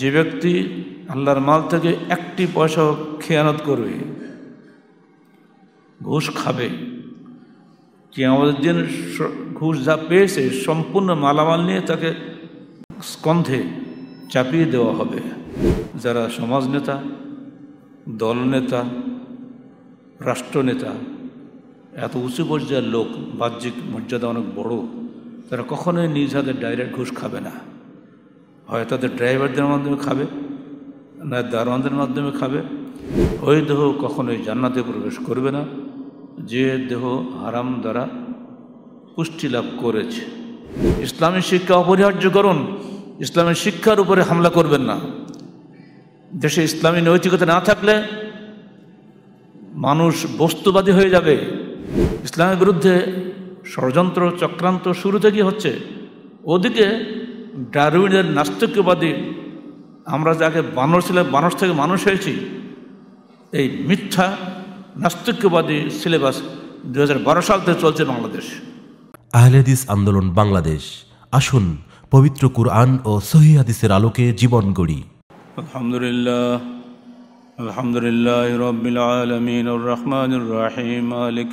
যে ব্যক্তি আল্লাহর মাল থেকে একটি পয়সা খেয়ানত করবে ঘুষ খাবে যে আমাদের দিন ঘুষ যা পেয়েছে সম্পূর্ণ মালামাল নিয়ে তাকে স্কন্ধে চাপিয়ে দেওয়া হবে যারা সমাজ নেতা দলনেতা রাষ্ট্রনেতা এত উঁচু পর্যায়ের লোক বাহ্যিক মর্যাদা অনেক বড় তারা কখনোই নিজ হাতে ডাইরেক্ট ঘুষ খাবে না হয় তাদের ড্রাইভারদের মাধ্যমে খাবে না দারোয়ানদের মাধ্যমে খাবে ওই দেহ কখনোই জান্নাতে প্রবেশ করবে না যে দেহ হারাম দ্বারা পুষ্টি লাভ করেছে ইসলামী শিক্ষা অপরিহার্য করুন ইসলামের শিক্ষার উপরে হামলা করবেন না দেশে ইসলামী নৈতিকতা না থাকলে মানুষ বস্তুবাদী হয়ে যাবে ইসলামের বিরুদ্ধে ষড়যন্ত্র চক্রান্ত শুরু থেকেই হচ্ছে ওদিকে ডারউইনের নাস্তিক্যবাদী আমরা যাকে বানর ছিলাম বানর থেকে মানুষ হয়েছি এই মিথ্যা নাস্তিক্যবাদী সিলেবাস দু সাল থেকে চলছে বাংলাদেশ আহলেদিস আন্দোলন বাংলাদেশ আসুন পবিত্র কুরআন ও সহি হাদিসের আলোকে জীবন গড়ি আলহামদুলিল্লাহ আলহামদুলিল্লাহ রবিল আলমিন রহমান রাহিম আলিক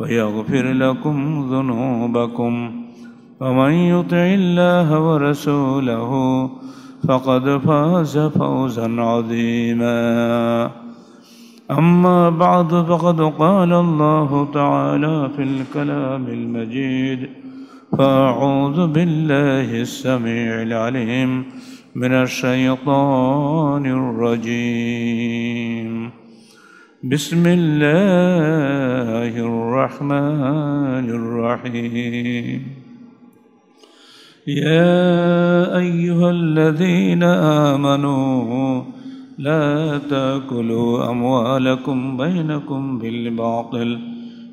ويغفر لكم ذنوبكم ومن يطع الله ورسوله فقد فاز فوزا عظيما أما بعد فقد قال الله تعالى في الكلام المجيد فأعوذ بالله السميع العليم من الشيطان الرجيم بسم الله الرحمن الرحيم يا ايها الذين امنوا لا تاكلوا اموالكم بينكم بالباطل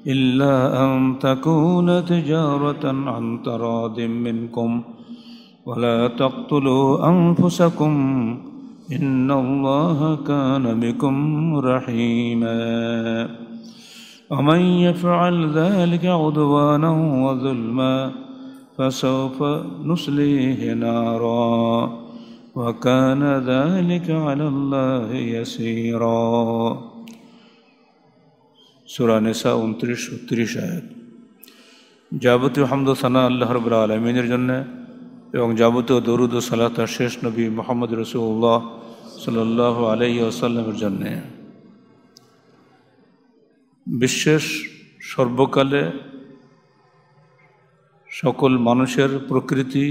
الا ان تكون تجاره عن تراض منكم ولا تقتلوا انفسكم إن الله كان بكم رحيما ومن يفعل ذلك عدوانا وظلما فسوف نسليه نارا وكان ذلك على الله يسيرا سورة نساء ترش উনত্রিশ آيات جابت হামদ সানা الله রবুল্লা আলমিনের এবং যাবতীয় দরুদ ও সালাত শেষ নবী মোহাম্মদ রসুল্লাহ সাল্লাহ আলহি আসাল্লামের জন্যে বিশ্বের সর্বকালে সকল মানুষের প্রকৃতি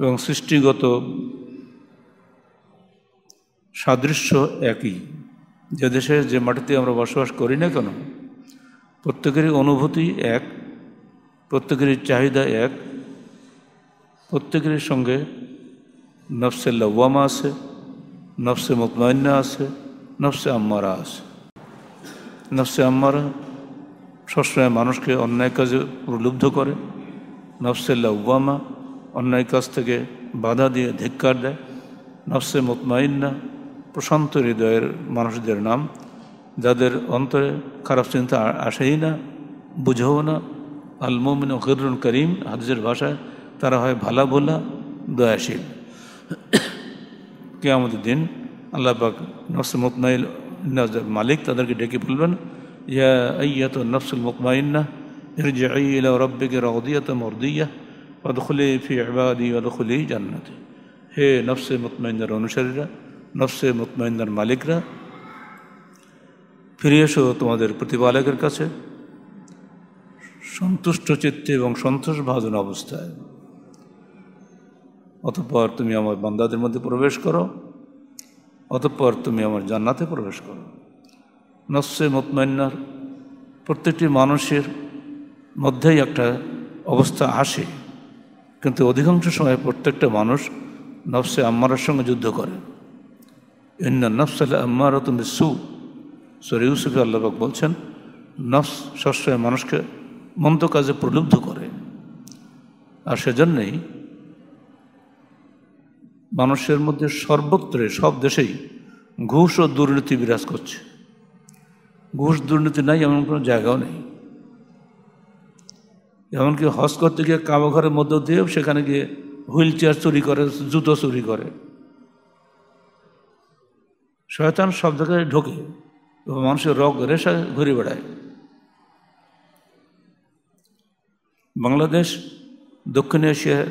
এবং সৃষ্টিগত সাদৃশ্য একই যে দেশে যে মাটিতে আমরা বসবাস করি না কেন প্রত্যেকেরই অনুভূতি এক প্রত্যেকেরই চাহিদা এক প্রত্যেকের সঙ্গে নফসে লওয়ামা আছে নফসে মতমান্না আছে নফসে আম্মারা আছে নফসে আম্মারা সবসময় মানুষকে অন্যায় কাজে প্রলুব্ধ করে নফসে লওয়ামা অন্যায় কাজ থেকে বাধা দিয়ে ধিক্কার দেয় নফসে মতমাইন্না প্রশান্ত হৃদয়ের মানুষদের নাম যাদের অন্তরে খারাপ চিন্তা আসেই না বুঝেও না আল মোমিন করিম হাদিজের ভাষায় তারা হয় ভালা ভোলা দয়াশীল আমাদের দিন আল্লাহ পাক নফস মুতমাইল মালিক তাদেরকে ডেকে বলবেন ইয়া আইয়াত নফসুল মুকমাইন্না ارجعي হে নফসে মতমাইন্দার অনুসারীরা নফসে মতমাইন্দার মালিকরা ফিরে এসো তোমাদের প্রতিপালকের কাছে সন্তুষ্ট চিত্তে এবং ভাজন অবস্থায় অতঃপর তুমি আমার বান্দাদের মধ্যে প্রবেশ করো অতঃপর তুমি আমার জান্নাতে প্রবেশ করো নসে মতমান্যার প্রত্যেকটি মানুষের মধ্যেই একটা অবস্থা আসে কিন্তু অধিকাংশ সময় প্রত্যেকটা মানুষ নফসে আম্মারের সঙ্গে যুদ্ধ করে অন্য নফস আম্মার আম্মার তুমি সু সরি ইউসুফ আল্লাহবাক বলছেন নফস সবসময় মানুষকে মন্দ কাজে প্রলুব্ধ করে আর সেজন্যেই মানুষের মধ্যে সর্বত্রে সব দেশেই ঘুষ ও দুর্নীতি বিরাজ করছে ঘুষ দুর্নীতি নাই এমন কোনো জায়গাও নেই এমনকি হজ করতে গিয়ে কামাঘরের মধ্য দিয়েও সেখানে গিয়ে হুইল চেয়ার চুরি করে জুতো চুরি করে শয়তান সব জায়গায় ঢোকে মানুষের রগ রেশা ঘুরে বেড়ায় বাংলাদেশ দক্ষিণ এশিয়ায়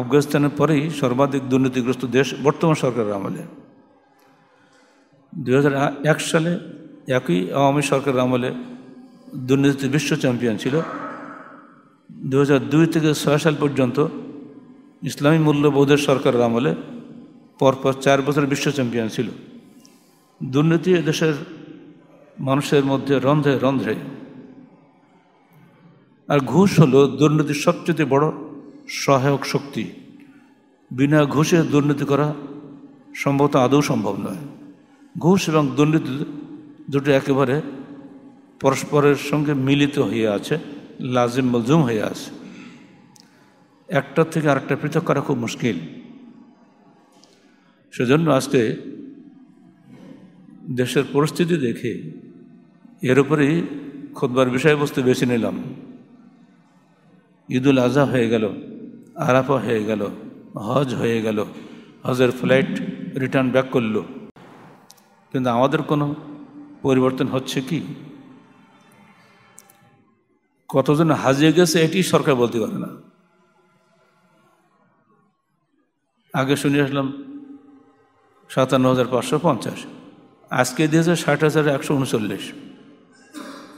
আফগানিস্তানের পরেই সর্বাধিক দুর্নীতিগ্রস্ত দেশ বর্তমান সরকারের আমলে দু সালে একই আওয়ামী সরকারের আমলে দুর্নীতিতে বিশ্ব চ্যাম্পিয়ন ছিল দু থেকে ছয় সাল পর্যন্ত ইসলামী মূল্যবোধের সরকারের আমলে পরপর চার বছর বিশ্ব চ্যাম্পিয়ন ছিল দুর্নীতি দেশের মানুষের মধ্যে রন্ধ্রে রন্ধ্রে আর ঘুষ হলো দুর্নীতির সবচেয়ে বড় সহায়ক শক্তি বিনা ঘুষে দুর্নীতি করা সম্ভবত আদৌ সম্ভব নয় ঘুষ এবং দুর্নীতি দুটো একেবারে পরস্পরের সঙ্গে মিলিত হয়ে আছে লাজিম মলজুম হয়ে আছে একটার থেকে আরেকটা পৃথক করা খুব মুশকিল সেজন্য আজকে দেশের পরিস্থিতি দেখে এর উপরেই খোদবার বিষয়বস্তু বেছে নিলাম ঈদুল আজহা হয়ে গেল আরাফা হয়ে গেল হজ হয়ে গেল হজের ফ্লাইট রিটার্ন ব্যাক করলো কিন্তু আমাদের কোনো পরিবর্তন হচ্ছে কি কতজন হাজিয়ে গেছে এটি সরকার বলতে পারে না আগে শুনে আসলাম সাতান্ন হাজার পাঁচশো পঞ্চাশ আজকে দিয়েছে ষাট হাজার একশো উনচল্লিশ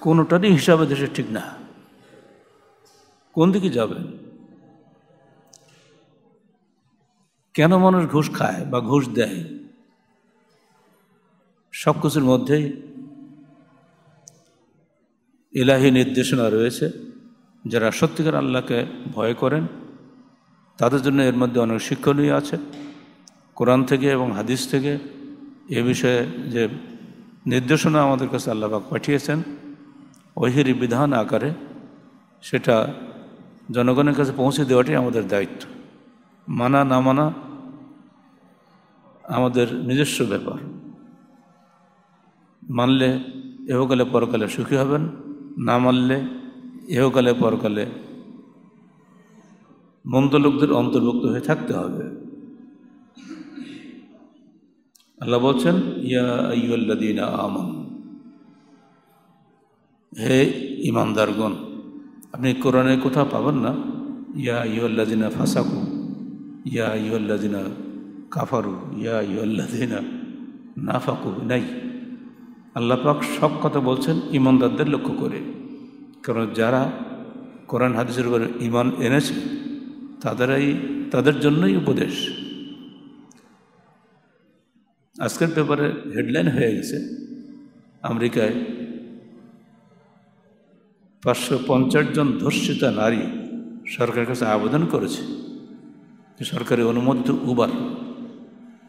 কোনোটারই হিসাবে দেশে ঠিক না কোন দিকে যাবেন কেন মানুষ ঘুষ খায় বা ঘুষ দেয় সব কিছুর মধ্যেই ইলাহি নির্দেশনা রয়েছে যারা সত্যিকার আল্লাহকে ভয় করেন তাদের জন্য এর মধ্যে অনেক শিক্ষণীয় আছে কোরআন থেকে এবং হাদিস থেকে এ বিষয়ে যে নির্দেশনা আমাদের কাছে আল্লাহবাক পাঠিয়েছেন ঐহির বিধান আকারে সেটা জনগণের কাছে পৌঁছে দেওয়াটাই আমাদের দায়িত্ব মানা না মানা আমাদের নিজস্ব ব্যাপার মানলে এহকালে পরকালে সুখী হবেন না মানলে এহকালে পরকালে মন্দ লোকদের অন্তর্ভুক্ত হয়ে থাকতে হবে আল্লাহ বলছেন ইয়া আমন হে ইমানদারগণ আপনি কোরআনে কোথাও পাবেন না ইয়া ইউল্লাদিনা ফাসাকু ইয়া ইউল্লাদিনা কাফারু ইয়া ইয়াল্লাদিনা নাফাকু নাই আল্লাহ পাক সব কথা বলছেন ইমানদারদের লক্ষ্য করে কারণ যারা কোরআন হাদিসের উপরে ইমান এনেছে তাদেরাই তাদের জন্যই উপদেশ আজকের পেপারে হেডলাইন হয়ে গেছে আমেরিকায় পাঁচশো পঞ্চাশ জন ধর্ষিতা নারী সরকারের কাছে আবেদন করেছে সরকারি অনুমোদিত উবার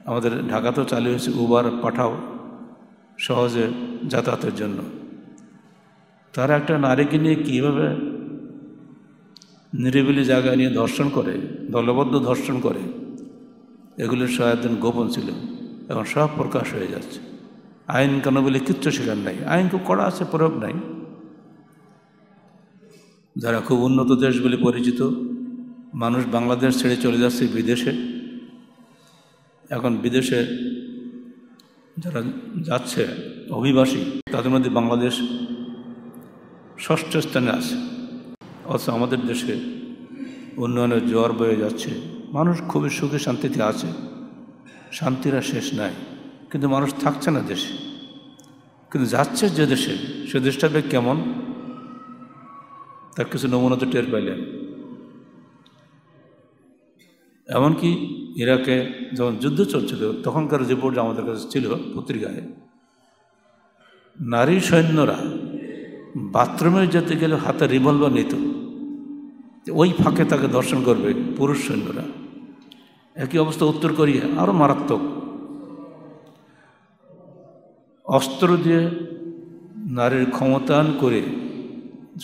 আমাদের ঢাকাতেও চালু হয়েছে উবার পাঠাও সহজে যাতায়াতের জন্য তারা একটা নারীকে নিয়ে কীভাবে নিরিবিলি জায়গায় নিয়ে ধর্ষণ করে দলবদ্ধ ধর্ষণ করে এগুলির সারাদিন গোপন ছিল এখন সব প্রকাশ হয়ে যাচ্ছে আইন কেন বলে কিচ্ছু সেখানে নাই আইন খুব কড়া আছে প্রয়োগ নাই যারা খুব উন্নত দেশ বলে পরিচিত মানুষ বাংলাদেশ ছেড়ে চলে যাচ্ছে বিদেশে এখন বিদেশে যারা যাচ্ছে অভিবাসী তাদের মধ্যে বাংলাদেশ ষষ্ঠ স্থানে আছে অথচ আমাদের দেশে উন্নয়নের জোয়ার বয়ে যাচ্ছে মানুষ খুবই সুখে শান্তিতে আছে শান্তিরা শেষ নাই কিন্তু মানুষ থাকছে না দেশে কিন্তু যাচ্ছে যে দেশে সে দেশটা কেমন তার কিছু নমুনা তো টের পাইলেন এমনকি ইরাকে যখন যুদ্ধ চলছিল তখনকার রিপোর্ট আমাদের কাছে ছিল পত্রিকায় নারী সৈন্যরা বাথরুমে যেতে গেলে হাতে রিভলভার নিত ওই ফাঁকে তাকে দর্শন করবে পুরুষ সৈন্যরা একই অবস্থা উত্তর কোরিয়া আরও মারাত্মক অস্ত্র দিয়ে নারীর ক্ষমতায়ন করে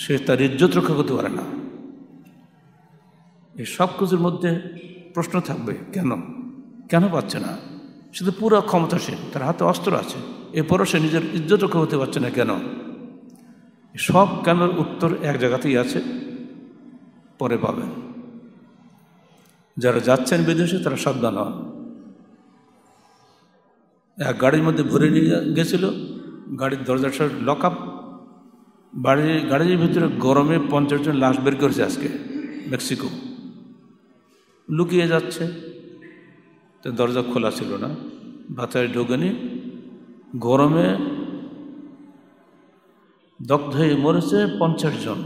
সে তার ইজ্জত রক্ষা করতে পারে না এই সব কিছুর মধ্যে প্রশ্ন থাকবে কেন কেন পাচ্ছে না সে তো পুরো ক্ষমতাসীন তার হাতে অস্ত্র আছে এরপরও সে নিজের ইজ্জত রক্ষা হতে পারছে না কেন সব কেনর উত্তর এক জায়গাতেই আছে পরে পাবেন যারা যাচ্ছেন বিদেশে তারা সাবধান হন এক গাড়ির মধ্যে ভরে নিয়ে গেছিল গাড়ির দরজার সব লক আপ বাড়ির গাড়ির ভিতরে গরমে পঞ্চাশ জন লাশ বের করেছে আজকে মেক্সিকো লুকিয়ে যাচ্ছে তো দরজা খোলা ছিল না বাতায় ঢোকেনি গরমে দগ্ধ হয়ে মরেছে পঞ্চাশ জন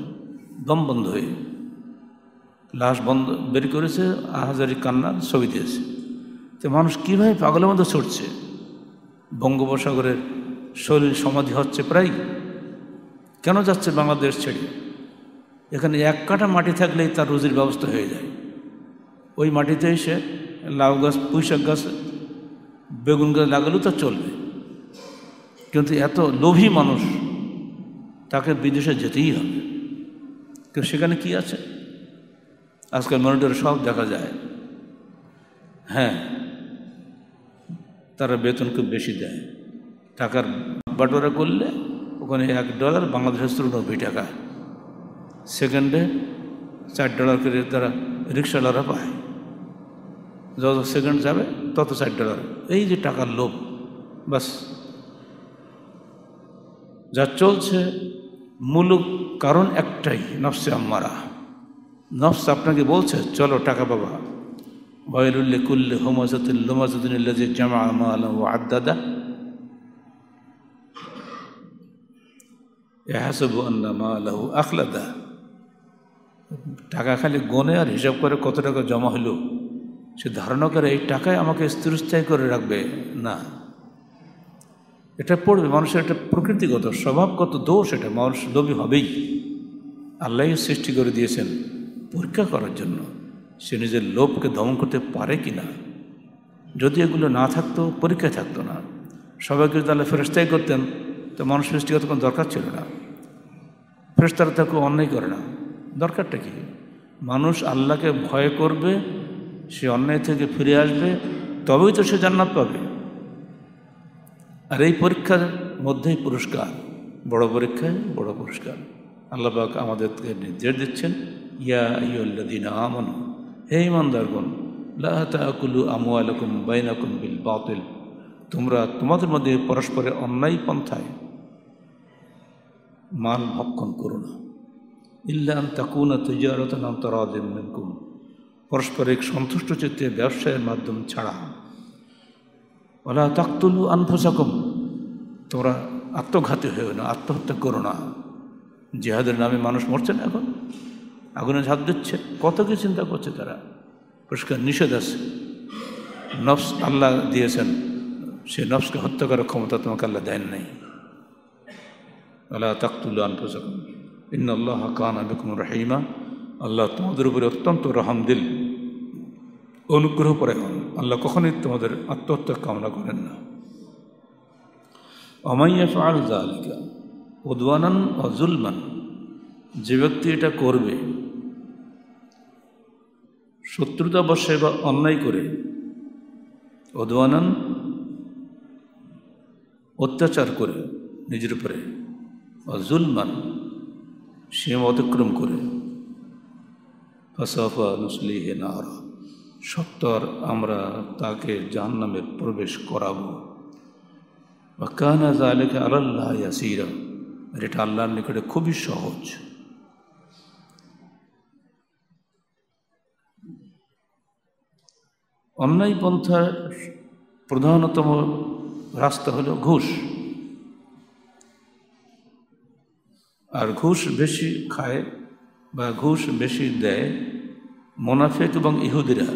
দম বন্ধ হয়ে লাশ বন্ধ বের করেছে আহাজারি কান্নার ছবি দিয়েছে তো মানুষ কীভাবে পাগলের মধ্যে ছুটছে বঙ্গোপসাগরের শরীর সমাধি হচ্ছে প্রায় কেন যাচ্ছে বাংলাদেশ ছেড়ে এখানে এক কাটা মাটি থাকলেই তার রুজির ব্যবস্থা হয়ে যায় ওই মাটিতে এসে লাউ গাছ পুঁইশাক গাছ বেগুন গাছ লাগালেও তো চলবে কিন্তু এত লোভী মানুষ তাকে বিদেশে যেতেই হবে তো সেখানে কি আছে আজকাল মনিটরে সব দেখা যায় হ্যাঁ তারা বেতন খুব বেশি দেয় টাকার বাটোয়ারা করলে ওখানে এক ডলার বাংলাদেশের তুলো নব্বই টাকা সেকেন্ডে চার ডলার করে তারা রিক্সাওয়ালারা পায় যত সেকেন্ড যাবে তত ষাট ডলার এই যে টাকার লোভ বাস যা চলছে মূলক কারণ একটাই নফসে আম্মারা নফস আপনাকে বলছে চলো টাকা বাবা ওয়াইলুল্লি কুল্লি হোমাজতুল লোমাজুদ্দিনুল্লাহ জামা আমাল ও আদাদা এহাসবু আল্লামা আলাহু আখলাদা টাকা খালি গনে আর হিসাব করে কত টাকা জমা হলো সে ধারণা করে এই টাকায় আমাকে স্থিরস্থায়ী করে রাখবে না এটা পড়বে মানুষের একটা প্রকৃতিগত স্বভাবগত দোষ এটা মানুষ লোভী হবেই আল্লাহ সৃষ্টি করে দিয়েছেন পরীক্ষা করার জন্য সে নিজের লোভকে দমন করতে পারে কি না যদি এগুলো না থাকতো পরীক্ষা থাকতো না সবাইকে যদি আল্লাহ ফেরস্তাই করতেন তো মানুষ সৃষ্টিগত কোনো দরকার ছিল না ফেরস্তারা তাকে অন্যায় করে না দরকারটা কি মানুষ আল্লাহকে ভয় করবে সে অন্যায় থেকে ফিরে আসবে তবেই তো সে জান্নাত পাবে আর এই পরীক্ষার মধ্যেই পুরস্কার বড় পরীক্ষায় বড় পুরস্কার আল্লাপাক আমাদেরকে নির্দেশ দিচ্ছেন ইয়া ইয়ল্লাদিন আমন হে ইমানদারগণ লাহাতাকুলু আমু আলকুম বাইনাকুম বিল বাতিল তোমরা তোমাদের মধ্যে পরস্পরের অন্যায় পন্থায় মান ভক্ষণ করো না ইল্লা তাকুনা তুজারতন তরাদিন মিনকুম পারস্পরিক সন্তুষ্ট চিত্তে ব্যবসায়ের মাধ্যম ছাড়া ওলা তাকতুলু আনফুসাকুম তোমরা আত্মঘাতী হয়েও না আত্মহত্যা করো না জেহাদের নামে মানুষ মরছে না এখন আগুনে ঝাঁপ দিচ্ছে কত কি চিন্তা করছে তারা পরিষ্কার নিষেধ আছে নফস আল্লাহ দিয়েছেন সে নফসকে হত্যা করার ক্ষমতা তোমাকে আল্লাহ দেন নাই আল্লাহ তাকতুল্লা আনফুসাকুম ইন্না আল্লাহ কান আবিকুম রহিমা আল্লাহ তোমাদের উপরে অত্যন্ত দিল অনুগ্রহ করে হন আল্লাহ কখনই তোমাদের আত্মহত্যা কামনা করেন না অমাইয়া ফাল জালিকা উদ্ওয়ানান অজুলমান যে ব্যক্তি এটা করবে শত্রুতা বসে বা অন্যায় করে অদওয়ানান অত্যাচার করে নিজের উপরে অজুলমান সীমা অতিক্রম করে ফাসাফা নুসলিহে নারা সত্তর আমরা তাকে জাহান্নামে প্রবেশ করাব বা কানা জালেকে আল্লাহ ইয়াসিরা আর এটা আল্লাহর নিকটে খুবই সহজ অন্যায় পন্থার প্রধানতম রাস্তা হলো ঘুষ আর ঘুষ বেশি খায় বা ঘুষ বেশি দেয় মোনাফেক এবং ইহুদিরা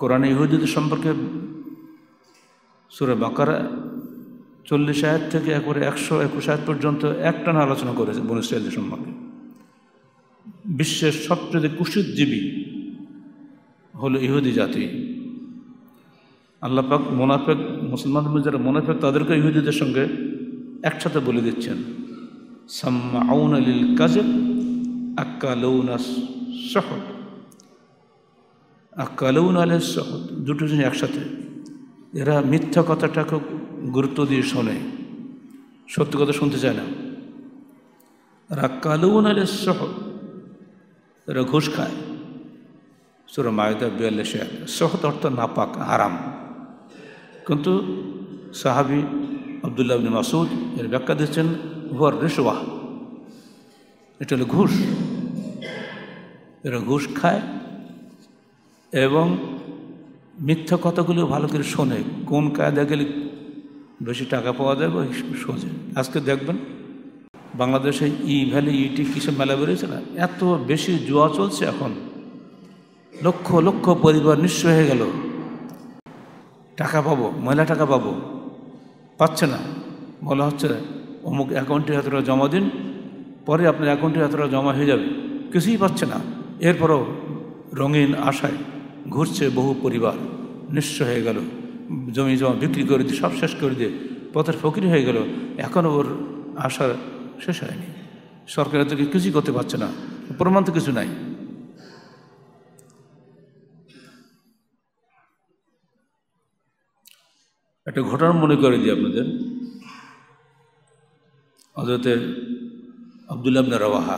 কোরআন ইহুদিদের সম্পর্কে সুরে বাঁকারা চল্লিশ আয়াত থেকে একবারে একশো একুশ আয়াত পর্যন্ত একটানা আলোচনা করেছে বন সম্পর্কে বিশ্বের সবচেয়ে কুশিতজীবী হলো ইহুদি জাতি আল্লাপাক মোনাফেক মুসলমান যারা মোনাফেক তাদেরকে ইহুদিদের সঙ্গে একসাথে বলে দিচ্ছেন সাম্মা আউন আলীল কাজেব দুটো জিনিস একসাথে এরা মিথ্যা কথাটাকে গুরুত্ব দিয়ে শোনে সত্য কথা শুনতে চায় না আকালৌন আলে শহর এরা ঘুষ খায় সুরা মায়দা বিয়াল্লিশ সহত অর্থ নাপাক হারাম কিন্তু সাহাবি আবদুল্লাহ মাসুদ এর ব্যাখ্যা দিচ্ছেন হুয়ার রেশওয়াহ এটা হলো ঘুষ এরা ঘুষ খায় এবং মিথ্যা কথাগুলো ভালো করে শোনে কোন কায়দা গেলে বেশি টাকা পাওয়া যাবে শোনে সোজে আজকে দেখবেন বাংলাদেশে ই ভ্যালি ইটি কিসব মেলা বেরিয়েছে না এত বেশি জুয়া চলছে এখন লক্ষ লক্ষ পরিবার নিঃস হয়ে গেল টাকা পাবো মহিলা টাকা পাবো পাচ্ছে না বলা হচ্ছে অমুক অ্যাকাউন্টে এতটা জমা দিন পরে আপনার অ্যাকাউন্টে এতটা জমা হয়ে যাবে কিছুই পাচ্ছে না এরপরও রঙিন আশায় ঘুরছে বহু পরিবার নিঃস্ব হয়ে গেল জমি জমা বিক্রি করে দিয়ে সব শেষ করে দিয়ে পথের ফকির হয়ে গেল এখনও ওর আশা শেষ হয়নি সরকার থেকে কিছুই করতে পারছে না প্রমাণ তো কিছু নাই একটা ঘটনা মনে করে দিই আপনাদের অযথে আবদুল্লাবন রওয়াহা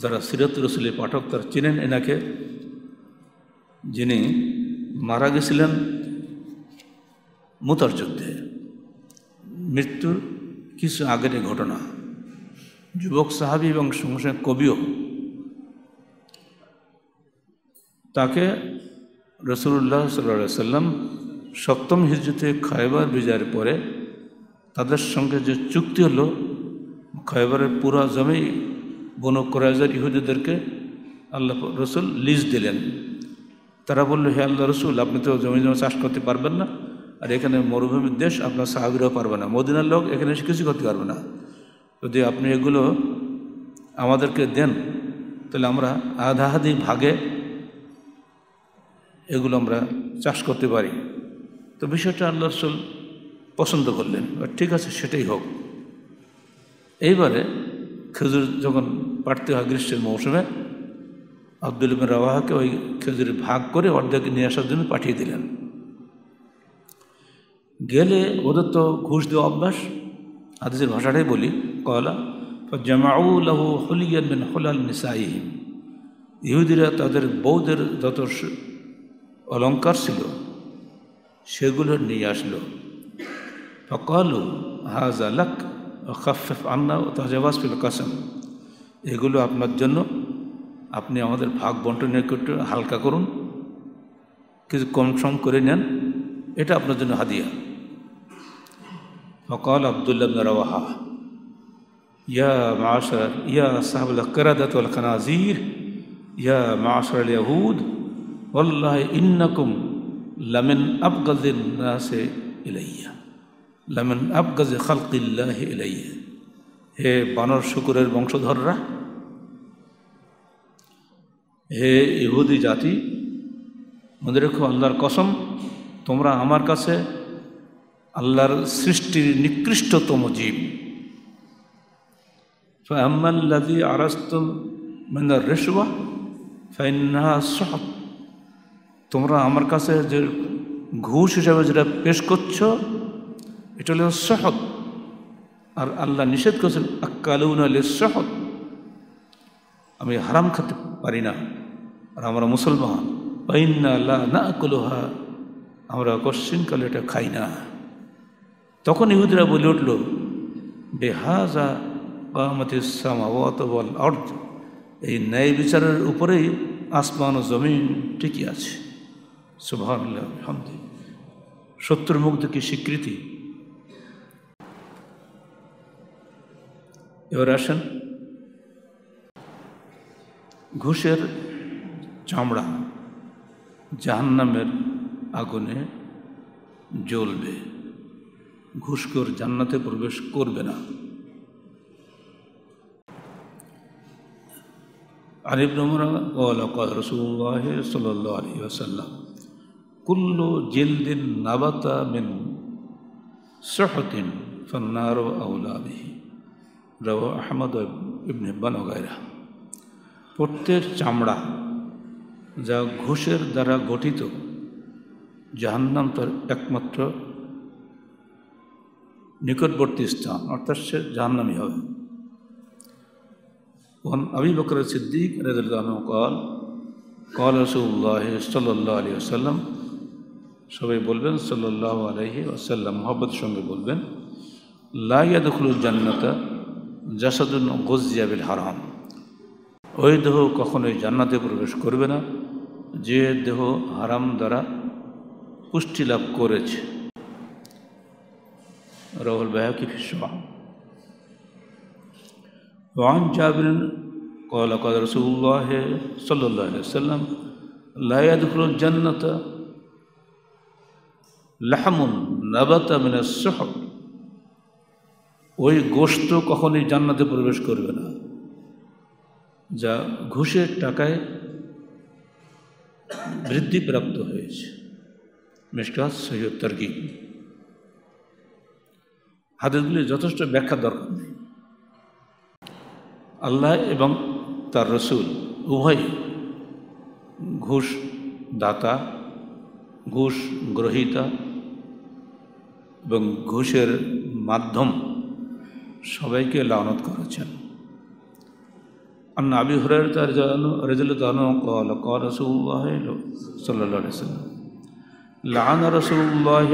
যারা সিরত রসুলের পাঠক তারা চিনেন এনাকে যিনি মারা গেছিলেন মোতার যুদ্ধে মৃত্যুর কিছু আগের ঘটনা যুবক সাহাবি এবং সঙ্গে কবিও তাকে রসুল্লাহ সাল্লা সাল্লাম সপ্তম হিজুতে খায়বার বিজয়ের পরে তাদের সঙ্গে যে চুক্তি হলো খয়বরের পুরা জমি বন কোরাইজার ইহুদিদেরকে আল্লাহ রসুল লিজ দিলেন তারা বললো হে আল্লাহ রসুল আপনি তো জমি জমা চাষ করতে পারবেন না আর এখানে মরুভূমির দেশ আপনার সাহাবিরাও পারবে না মদিনার লোক এখানে এসে কিছু করতে পারবে না যদি আপনি এগুলো আমাদেরকে দেন তাহলে আমরা আধা আধি ভাগে এগুলো আমরা চাষ করতে পারি তো বিষয়টা আল্লাহ রসুল পছন্দ করলেন ঠিক আছে সেটাই হোক এইবারে খেজুর যখন পাড়তে হয় গ্রীষ্মের মৌসুমে আব্দুল ইবিন রাওয়াহাকে ওই খেজুর ভাগ করে অর্ধেক নিয়ে আসার জন্য পাঠিয়ে দিলেন গেলে ওদের তো ঘুষ দেওয়া অভ্যাস আদেশের ভাষাটাই বলি কলা জামাউ লাহু হলিয়ান বিন হলাল নিসাইহিম ইহুদিরা তাদের বৌদের যত অলঙ্কার ছিল সেগুলো নিয়ে আসলো ফকালু হাজ আলাক খাফেফ আন্না ও তাজাবাজ ফিল কাসাম এগুলো আপনার জন্য আপনি আমাদের ভাগ বন্টনের একটু হালকা করুন কিছু কমসম করে নেন এটা আপনার জন্য হাদিয়া ফকাল আবদুল্লাহ রওয়াহা ইয়া মাশার ইয়া সাহাবুল করাদাত আল খানাজির ইয়া মাশার আল ইয়াহুদ والله إنكم لمن أبغض নাসে إليّ লেমন আবগাজে খালকিল্লাহ এলাই হে বানর শুকুরের বংশধররা হে ইহুদি জাতি মনে রেখো আল্লাহর কসম তোমরা আমার কাছে আল্লাহর সৃষ্টির নিকৃষ্টতম জীব ফাহমাল্লাদি আরাস্তম মেন্দার রেসুয়া ফাইন্নাহা তোমরা আমার কাছে যে ঘুষ হিসাবে যেটা পেশ করছো এটা হলো সহদ আর আল্লাহ নিষেধ করেছেন আক্কালুন আলের সহদ আমি হারাম খেতে পারি না আর আমরা মুসলমান পাইন্না আল্লাহ না কলোহা আমরা কশ্চিনকালে এটা খাই না তখন ইহুদিরা বলে উঠল বেহাজা কামত অর্থ এই ন্যায় বিচারের উপরেই আসমান ও জমিন ঠিকই আছে সুভান সত্যর মুখ থেকে স্বীকৃতি এবার আসেন ঘুষের চামড়া জাহান্নামের আগুনে জ্বলবে ঘুষখোর জান্নাতে প্রবেশ করবে না আরিফ রসুল্লাহ সাল্লাহ আলী আসাল্লাম কুল্ল জেলদিন নাবাতা মিন সহতিন ফন্নারো আউলাদি রাহু আহমদ ইবনে ওগাইরা প্রত্যেক চামড়া যা ঘুষের দ্বারা গঠিত জাহান্নাম তার একমাত্র নিকটবর্তী স্থান অর্থাৎ সে জাহান্নামি হবে আবি বকর সিদ্দিক الصديق কল রসুল্লাহ সাল্লাহ আলী আসাল্লাম সবাই বলবেন সাল্লাহ আলহি আসাল্লাম মোহাম্মদ সঙ্গে বলবেন লাইয়া দখলুল জান্নাতা জাসাদুন গোজিয়াবিল হারাম ওই দেহ কখনোই জান্নাতে প্রবেশ করবে না যে দেহ হারাম দ্বারা পুষ্টি লাভ করেছে রহল বেহাকি ফিসান জাবিন কয়লা কাদ রসুল্লাহ সাল্লাহ সাল্লাম লায়াদ হল জান্নাত লহমুন নবাতা মিনা ওই গোষ্ঠ কখনই জান্নাতে প্রবেশ করবে না যা ঘুষের টাকায় বৃদ্ধিপ্রাপ্ত হয়েছে মিস্টার সৈয়দ তর্কিব হাদিসগুলি যথেষ্ট ব্যাখ্যা দরকার নেই আল্লাহ এবং তার রসুল উভয় ঘুষ দাতা ঘুষ গ্রহিতা এবং ঘুষের মাধ্যম সবাইকে লানত করেছেন আবি হরের তার রেজুল্লাহ রসুল্লাহ সাল্লাম লান রসুল্লাহ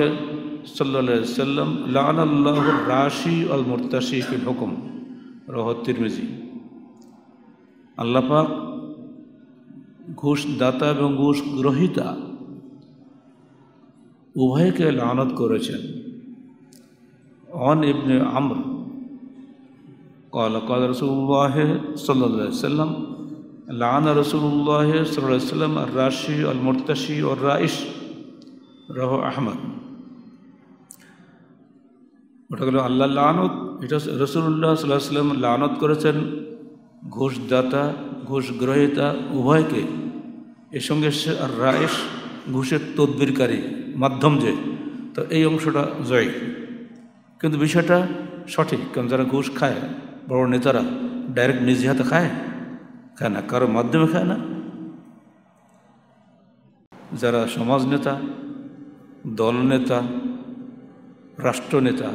সাল্লাম লান আল্লাহ রাশি আল মুরতাশি কি হুকুম রহত্তির মেজি আল্লাপাক ঘুষ দাতা এবং ঘুষ গ্রহিতা উভয়কে লানত করেছেন অন ইবনে আমর قال قال رسول الله صلى الله عليه وسلم لعن رسول الله صلى الله عليه وسلم الراشي المرتشي والرائش রাহ আহমদ ওটা গেল আল্লাহ লানত এটা রসুল্লাহ সাল্লাহ সাল্লাম লানত করেছেন ঘুষদাতা ঘোষ গ্রহীতা উভয়কে এর সঙ্গে সে আর রায়েশ ঘুষের তদবিরকারী মাধ্যম যে তো এই অংশটা জয় কিন্তু বিষয়টা সঠিক কারণ যারা ঘুষ খায় বড় নেতারা ডাইরেক্ট নিজে হাতে খায় খায় না কারোর মাধ্যমে খায় না যারা সমাজ নেতা দলনেতা রাষ্ট্রনেতা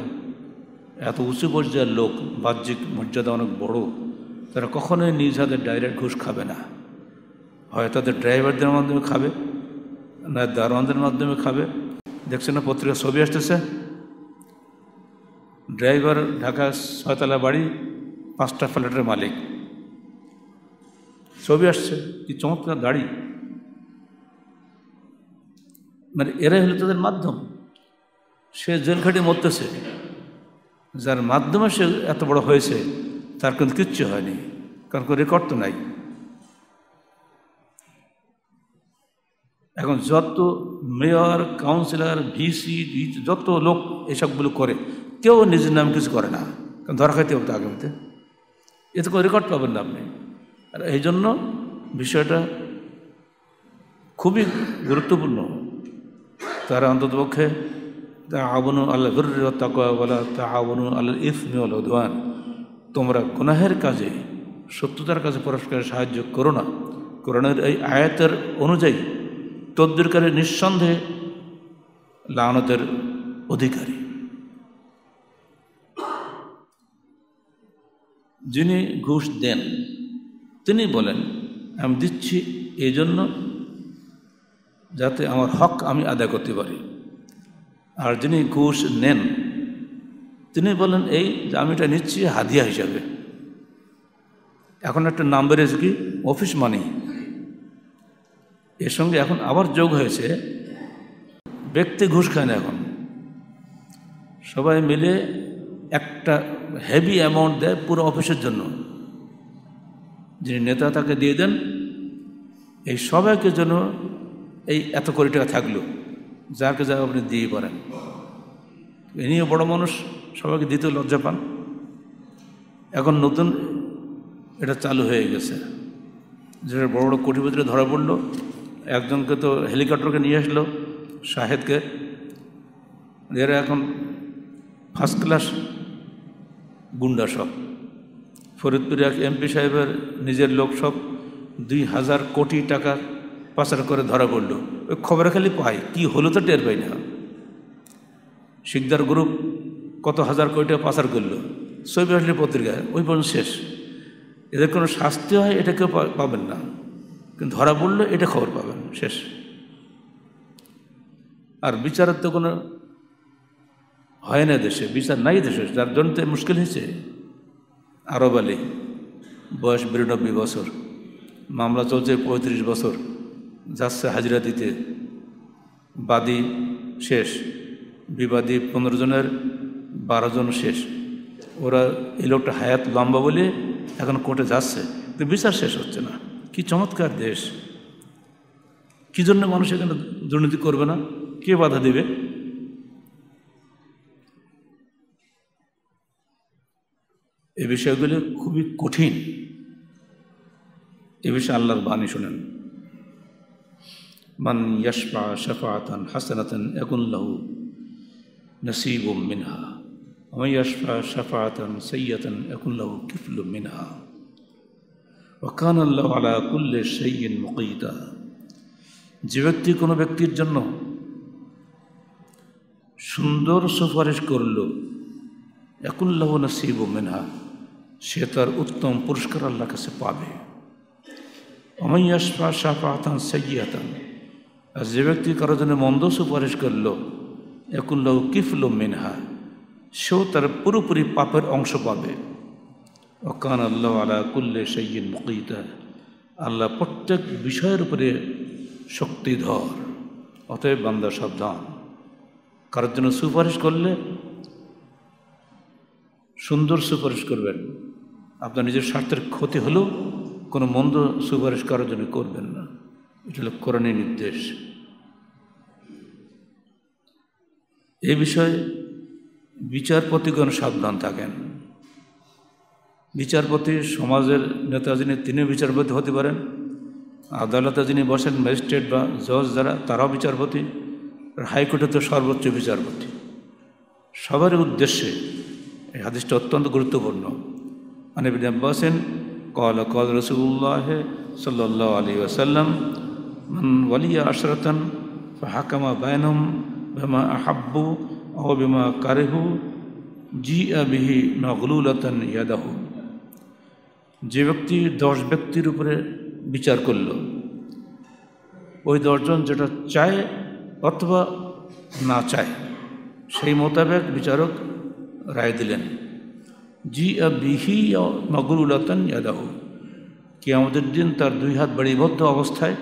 এত উঁচু পর্যায়ের লোক বাহ্যিক মর্যাদা অনেক বড় তারা কখনোই নিজ হাতে ডাইরেক্ট ঘুষ খাবে না হয় তাদের ড্রাইভারদের মাধ্যমে খাবে না দারোয়ানদের মাধ্যমে খাবে দেখছে না পত্রিকা ছবি আসতেছে ড্রাইভার ঢাকা ছয়তলা বাড়ি পাঁচটা ফ্ল্যাটের মালিক ছবি আসছে কি চমৎকার দাড়ি মানে এরাই হলো তাদের মাধ্যম সে জেল খাটি মরতেছে যার মাধ্যমে সে এত বড় হয়েছে তার কিন্তু কিচ্ছু হয়নি কারণ কোনো রেকর্ড তো নাই এখন যত মেয়র কাউন্সিলর ভিসি যত লোক এসবগুলো করে কেউ নিজের নাম কিছু করে না কারণ ধরা খাইতে হবে তো আগামীতে এতে কোনো রেকর্ড পাবেন না আপনি আর এই জন্য বিষয়টা খুবই গুরুত্বপূর্ণ তারা অন্ততপক্ষে তা আবনু আল্লাহ তাকলা তা আবনু আল্লাহ ইসমি উদওয়ান তোমরা গুনাহের কাজে সত্যতার কাছে পরস্কার সাহায্য করো না করোনার এই আয়াতের অনুযায়ী তদ্বিরকারী নিঃসন্দেহে লানতের অধিকারী যিনি ঘুষ দেন তিনি বলেন আমি দিচ্ছি এই জন্য যাতে আমার হক আমি আদায় করতে পারি আর যিনি ঘুষ নেন তিনি বলেন এই যে আমি এটা নিচ্ছি হাদিয়া হিসাবে এখন একটা নাম বেড়েছে কি অফিস মানি এর সঙ্গে এখন আবার যোগ হয়েছে ব্যক্তি ঘুষ খায় না এখন সবাই মিলে একটা হেভি অ্যামাউন্ট দেয় পুরো অফিসের জন্য যিনি নেতা তাকে দিয়ে দেন এই সবাইকে জন্য এই এত কোটি টাকা থাকলো যাকে যা আপনি দিয়ে পারেন ইনিও বড় মানুষ সবাইকে দিতে লজ্জা পান এখন নতুন এটা চালু হয়ে গেছে যেটা বড় বড় কোটিপতিরা ধরা পড়লো একজনকে তো হেলিকপ্টারকে নিয়ে আসলো শাহেদকে এরা এখন ফার্স্ট ক্লাস গুন্ডা সব ফরিদপুর এক এমপি সাহেবের নিজের লোক সব দুই হাজার কোটি টাকার পাচার করে ধরা পড়ল ওই খবরে খালি পাই কি হলো তো টের পাই না শিকদার গ্রুপ কত হাজার কোটি টাকা পাচার করলো সৈব আসলে পত্রিকা ওই পর্যন্ত শেষ এদের কোনো শাস্তি হয় এটা কেউ পাবেন না কিন্তু ধরা পড়লো এটা খবর পাবেন শেষ আর বিচারের তো কোনো হয় না দেশে বিচার নাই দেশে যার জন্য তো মুশকিল হয়েছে আরব আলী বয়স বিরানব্বই বছর মামলা চলছে পঁয়ত্রিশ বছর যাচ্ছে হাজিরা দিতে বাদী শেষ বিবাদী পনেরো জনের বারো জন শেষ ওরা এই লোকটা হায়াত লম্বা বলে এখন কোর্টে যাচ্ছে কিন্তু বিচার শেষ হচ্ছে না কি চমৎকার দেশ কী জন্য মানুষ এখানে দুর্নীতি করবে না কে বাধা দেবে এ বিষয়গুলো খুবই কঠিন এ বিষয়ে আল্লাহর বাণী শুনেন মান ইয়াসফা শাফাতান হাসানাতান ইয়াকুন লাহু নসীবুম মিনহা ওয়া ومن يشفع সাইয়াতান ইয়াকুন লাহু কিফলুম মিনহা ওয়া কানা আল্লাহু আলা কুল্লি শাইইন মুকীতা যে ব্যক্তি কোনো ব্যক্তির জন্য সুন্দর সুপারিশ করলো করল একুল্লাহ নসিব মেনহা সে তার উত্তম পুরস্কার আল্লাহ কাছে পাবে অমাইয়াসফা শাহপাহাতান সাইয়াতান আর যে ব্যক্তি কারো জন্য মন্দ সুপারিশ করল একুল্লাহ কিফল মিনহা সেও তার পুরোপুরি পাপের অংশ পাবে অকান আল্লাহ আলা কুল্লে সাইয়িন মুকিদা আল্লাহ প্রত্যেক বিষয়ের উপরে শক্তিধর অতএব বান্দা সাবধান কারোর জন্য সুপারিশ করলে সুন্দর সুপারিশ করবেন আপনার নিজের স্বার্থের ক্ষতি হলেও কোনো মন্দ সুপারিশ করার জন্য করবেন না এটা হল কোরআনের নির্দেশ এ বিষয়ে বিচারপতিগণ সাবধান থাকেন বিচারপতি সমাজের নেতা যিনি তিনিও বিচারপতি হতে পারেন আদালতে যিনি বসেন ম্যাজিস্ট্রেট বা জজ যারা তারাও বিচারপতি আর হাইকোর্টে তো সর্বোচ্চ বিচারপতি সবার উদ্দেশ্যে এই হাদিসটা অত্যন্ত গুরুত্বপূর্ণ মানে বসেন কল কল রসুল্লাহ সাল্লাহ আলী ওসাল্লাম ওয়ালিয়া আশরতন হাকামা বায়নম বেমা আহাব্বু ও বিমা কারেহু জি আহি নগলুলতন ইয়াদাহু যে ব্যক্তি দশ ব্যক্তির উপরে বিচার করল ওই দশজন যেটা চায় অথবা না চায় সেই মোতাবেক বিচারক রায় দিলেন জি আবিহি মগরুলতন ইয়াদাহ কি আমাদের দিন তার দুই হাত বাড়িবদ্ধ অবস্থায়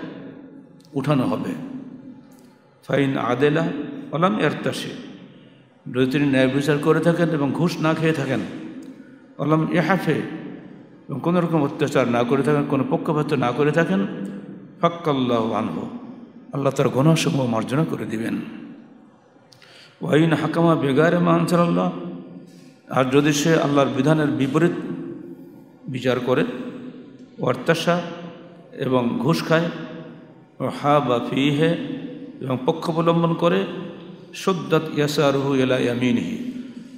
উঠানো হবে ফাইন আদেলা অলাম এরতাসে যদি তিনি ন্যায় বিচার করে থাকেন এবং ঘুষ না খেয়ে থাকেন অলাম এহাফে এবং কোনোরকম অত্যাচার না করে থাকেন কোনো পক্ষপাত না করে থাকেন ফাক্কাল্লাহ আনহ আল্লাহ তার গণসমূহ মার্জনা করে দিবেন ওয়াইন হাকামা বেগারে মাহানসাল্লাহ আর যদি সে আল্লাহর বিধানের বিপরীত বিচার করে অর্তাশা এবং ঘুষ খায় হা বা ফি হে এবং পক্ষাবলম্বন করে সদ্দাত ইয়াসারহু এলা ইয়ামিনহি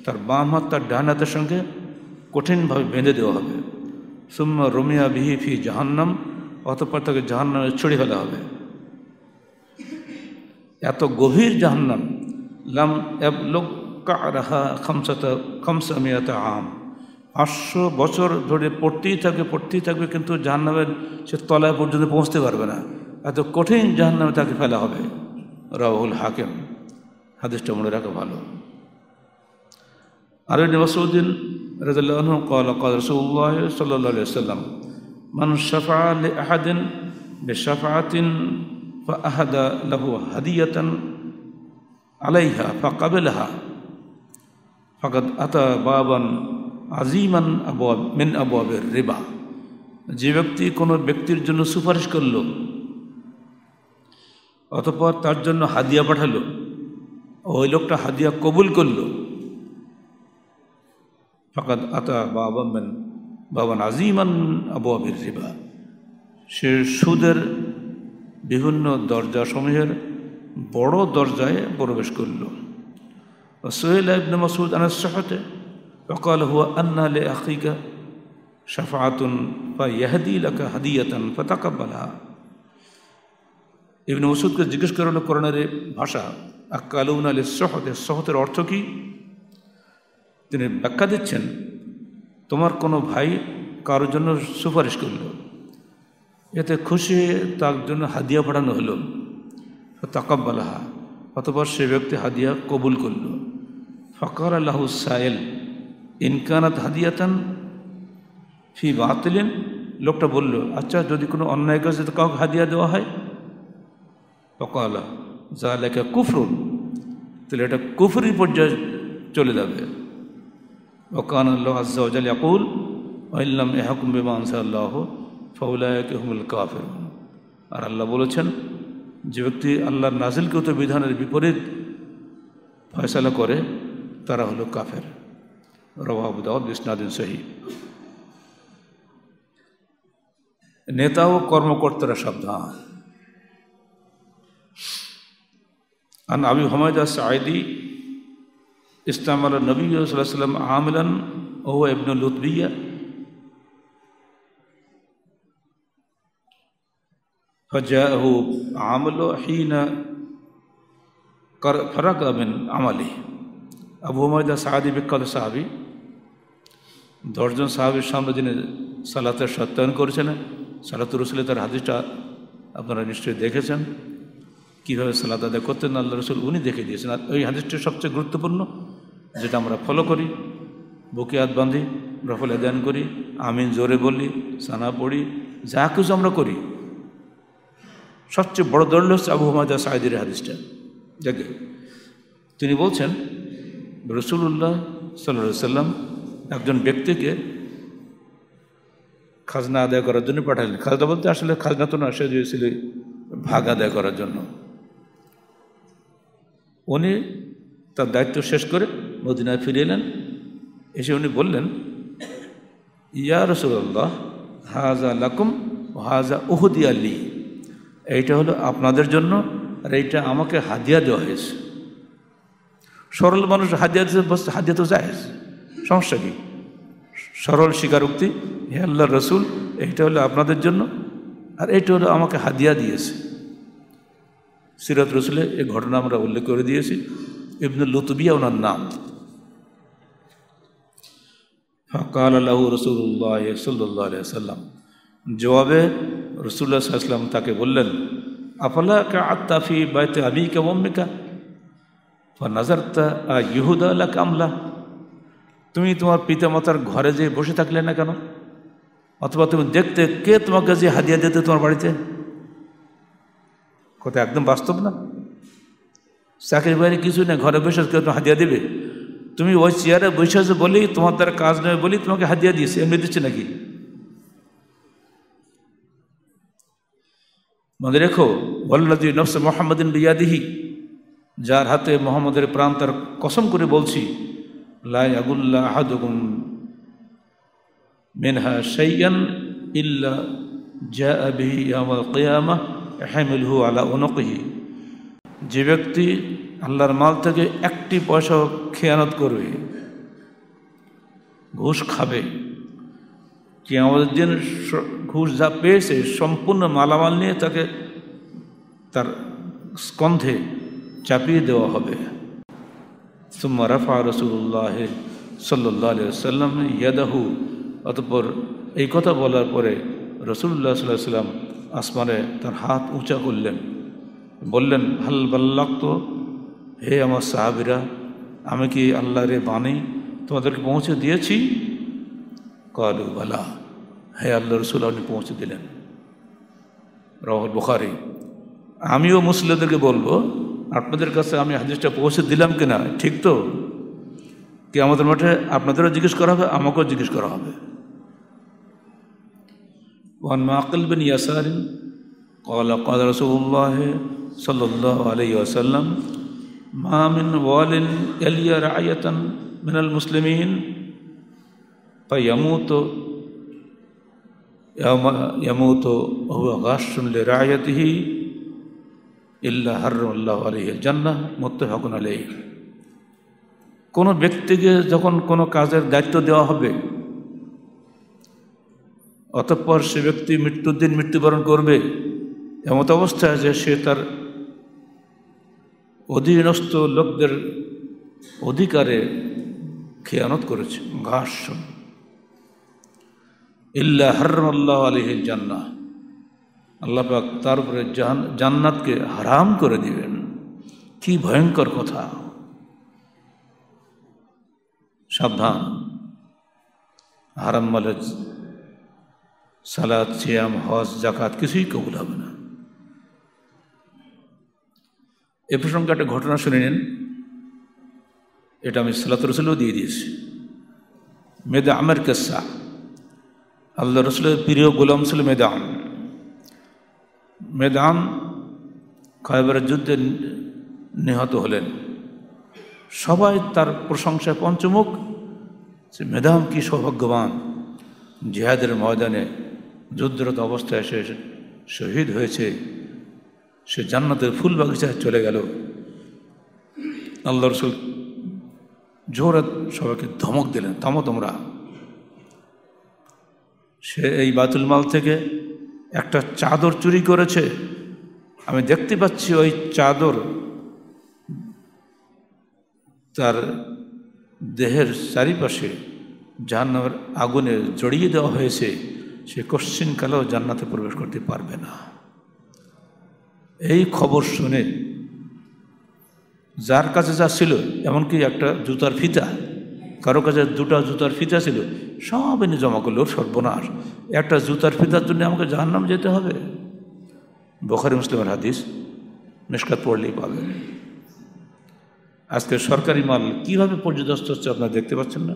তার বাম হাত তার ডান হাতের সঙ্গে কঠিনভাবে বেঁধে দেওয়া হবে সুম্মা রোমিয়া বিহি ফি জাহান্নাম অতঃপর তাকে জাহান্নামে ছড়িয়ে ফেলা হবে এত গভীর জাহান্নাম লাম লোক কারাহা খামসাতা খামসামিয়াতা আম পাঁচশো বছর ধরে পড়তেই থাকবে পড়তেই থাকবে কিন্তু জাহান্নামের সে তলায় পর্যন্ত পৌঁছতে পারবে না এত কঠিন জাহান্নামে তাকে ফেলা হবে রাহুল হাকিম হাদিসটা মনে রাখা ভালো আর মাসউদ্দিন রাজু কল قال رسول الله صلى الله عليه وسلم من شفع لأحد بشفعة فأهدى له هدية عليها فقبلها ফকত আতা বাবান আজিমান আবাব মেন আবাবের রেবা যে ব্যক্তি কোনো ব্যক্তির জন্য সুপারিশ করল অতপর তার জন্য হাদিয়া পাঠালো ওই লোকটা হাদিয়া কবুল করল ফকত আতা বাবা মেন বাবান আজিমান আবাবের রেবা সে সুদের বিভিন্ন দরজা সমূহের বড় দরজায় প্রবেশ করলো وسئل ابن مسعود عن الصحت فقال هو أن لأخيك شفاعة فيهدي لك هدية فتقبلها ইবনে মসুদকে জিজ্ঞেস করলো কোরআনের ভাষা আকালুন আলী সহতে সহতের অর্থ কী তিনি ব্যাখ্যা দিচ্ছেন তোমার কোনো ভাই কারোর জন্য সুপারিশ করল এতে খুশি তার জন্য হাদিয়া পাঠানো হলো তাকাব্বালাহা অথবা সে ব্যক্তি হাদিয়া কবুল করলো ফকর আল্লাহ সায়েল ইনকানাত হাদিয়াতান ফি বাতিলেন লোকটা বলল আচ্ছা যদি কোনো অন্যায় কাজে কাউকে হাদিয়া দেওয়া হয় ফকালা যা লেখা কুফরুন তাহলে এটা কুফরি পর্যায়ে চলে যাবে ওকান আল্লাহ আজ্জাল এ হকুম এহাকুম বিমা আল্লাহ ফৌলায়ক হুমুল কাফের আর আল্লাহ বলেছেন যে ব্যক্তি আল্লাহ তো বিধানের বিপরীত ফয়সালা করে ترہ لو کافر روا بداود اس نادن صحیح نیتا ہو کرم کرتا شبد ان ہاں۔ ابی حمیدہ سعیدی اسلام علیہ نبی صلی اللہ علیہ وسلم عاملا هو ابن لطبیہ فجاءه عمل حین فرق من عمله আবু হুমায়দা সাহাদি বিখ্যাত সাহাবি দশজন সাহাবির সামনে যিনি সালাতের সত্যায়ন করেছিলেন সালাতুর রসুলে তার হাদিসটা আপনারা নিশ্চয়ই দেখেছেন কীভাবে সালাত আদায় করতেন আল্লাহ রসুল উনি দেখে দিয়েছেন আর ওই হাদিসটি সবচেয়ে গুরুত্বপূর্ণ যেটা আমরা ফলো করি বুকে হাত বাঁধি রফল আদায়ন করি আমিন জোরে বলি সানা পড়ি যা কিছু আমরা করি সবচেয়ে বড় দল হচ্ছে আবু হুমায়দা সাহেদের হাদিসটা যাকে তিনি বলছেন রসুল্লাহ সাল্লাম একজন ব্যক্তিকে খাজনা আদায় করার জন্য পাঠালেন খাজনা বলতে আসলে খাজনা তো না সে ভাগ আদায় করার জন্য উনি তার দায়িত্ব শেষ করে মদিনায় ফিরে এলেন এসে উনি বললেন ইয়া রসুল্লাহ হাজা লাকুম হাজা উহুদি আলী এইটা হলো আপনাদের জন্য আর এইটা আমাকে হাদিয়া দেওয়া হয়েছে সরল মানুষ হাদিয়াত তো যায় সমস্যা কি সরল স্বীকারোক্তি হে আল্লাহ রসুল এইটা হলো আপনাদের জন্য আর এইটা হলো আমাকে হাদিয়া দিয়েছে সিরাত রসুলে এ ঘটনা আমরা উল্লেখ করে দিয়েছি ইবনুল লুতবিয়া ওনার নাম হকাল আল্লাহ রসুল্লাহ সাল্লাহ সাল্লাম জবাবে রসুল্লাহ সাল্লাম তাকে বললেন আফালা কা আত্তাফি বাইতে আবি কা নাজারতা ইহুদা কামলা তুমি তোমার পিতা মাতার ঘরে যে বসে থাকলে না কেন অথবা তুমি দেখতে কে তোমাকে যে হাদিয়া দিতে তোমার বাড়িতে কত একদম বাস্তব না চাকরি বাইরে কিছু নেই ঘরে বসে কেউ তোমার হাদিয়া দেবে তুমি ওই চেয়ারে বসে আছো বলি তোমার দ্বারা কাজ নেবে বলি তোমাকে হাদিয়া দিয়েছে এমনি দিচ্ছে নাকি মনে রেখো বল্লাদি নফস মোহাম্মদিন বিয়াদিহি যার হাতে মোহাম্মদের প্রাণ তার কসম করে বলছি লাই আগুল্লা আহাদুম সৈয়ান সাইয়ান ইল্লা জা আলা উনকহি যে ব্যক্তি আল্লাহর মাল থেকে একটি পয়সা খেয়ানত করবে ঘুষ খাবে কি আমাদের দিন ঘুষ যা পেয়েছে সম্পূর্ণ মালামাল নিয়ে তাকে তার স্কন্ধে চাপিয়ে দেওয়া হবে সুম্মা রাফা রসুল্লাহ সাল্লাহ সাল্লাম ইয়াদাহু অতপর এই কথা বলার পরে রসুল্লাহ সাল্লাহ সাল্লাম আসমানে তার হাত উঁচা করলেন বললেন হাল বাল্লাক্ত হে আমার সাহাবিরা আমি কি আল্লাহ রে বাণী তোমাদেরকে পৌঁছে দিয়েছি কালু বালা হে আল্লাহ রসুল আপনি পৌঁছে দিলেন রহল বুখারি আমিও মুসলিমদেরকে বলবো আপনাদের কাছে আমি হাদিসটা পৌঁছে দিলাম কি ঠিক তো আমাদের মাঠে اپنے پلام کنہا ٹھیک تو یموت وهو غاش لرعیته ইল্লা আল্লাহ আলহ জান্নাহ মোত্তহাকুন আলহ কোনো ব্যক্তিকে যখন কোনো কাজের দায়িত্ব দেওয়া হবে অতঃপর সে ব্যক্তি মৃত্যুর দিন মৃত্যুবরণ করবে এমত অবস্থায় যে সে তার অধীনস্থ লোকদের অধিকারে খেয়ানত করেছে ঘাস ইল্লা আল্লাহ আলহ জান্নাহ আল্লাপাক তার উপরে জান্নাতকে হারাম করে দিবেন কি ভয়ঙ্কর কথা সাবধান হারাম মালে সালাদ সিয়াম হজ জাকাত কিছুই কবুল হবে না এ প্রসঙ্গে একটা ঘটনা শুনে নিন এটা আমি সালাত রসুলও দিয়ে দিয়েছি মেদা আমের কেসা আল্লাহ রসুলের প্রিয় গোলাম ছিল মেদা আম মেদাম খয়বের যুদ্ধে নিহত হলেন সবাই তার প্রশংসায় পঞ্চমুখ যে মেদাম কি সৌভাগ্যবান জিহাদের ময়দানে যুদ্ধরত অবস্থায় সে শহীদ হয়েছে সে জান্নাতের ফুল বাগিচায় চলে গেল আল্লাহ রসুল জোরাত সবাইকে ধমক দিলেন থামো তোমরা সে এই বাতুল মাল থেকে একটা চাদর চুরি করেছে আমি দেখতে পাচ্ছি ওই চাদর তার দেহের চারিপাশে জাহান্নামের আগুনে জড়িয়ে দেওয়া হয়েছে সে কশ্চিনকালেও জান্নাতে প্রবেশ করতে পারবে না এই খবর শুনে যার কাছে যা ছিল এমনকি একটা জুতার ফিতা কারো কাছে দুটা জুতার ফিতা ছিল সব এনে জমা করলো সর্বনাশ একটা জুতার ফিতার জন্য আমাকে জাহান্নাম যেতে হবে বখারি মুসলিমের হাদিস মিসকাত পড়লেই পাবে আজকে সরকারি মাল কিভাবে পর্যদস্ত হচ্ছে আপনারা দেখতে পাচ্ছেন না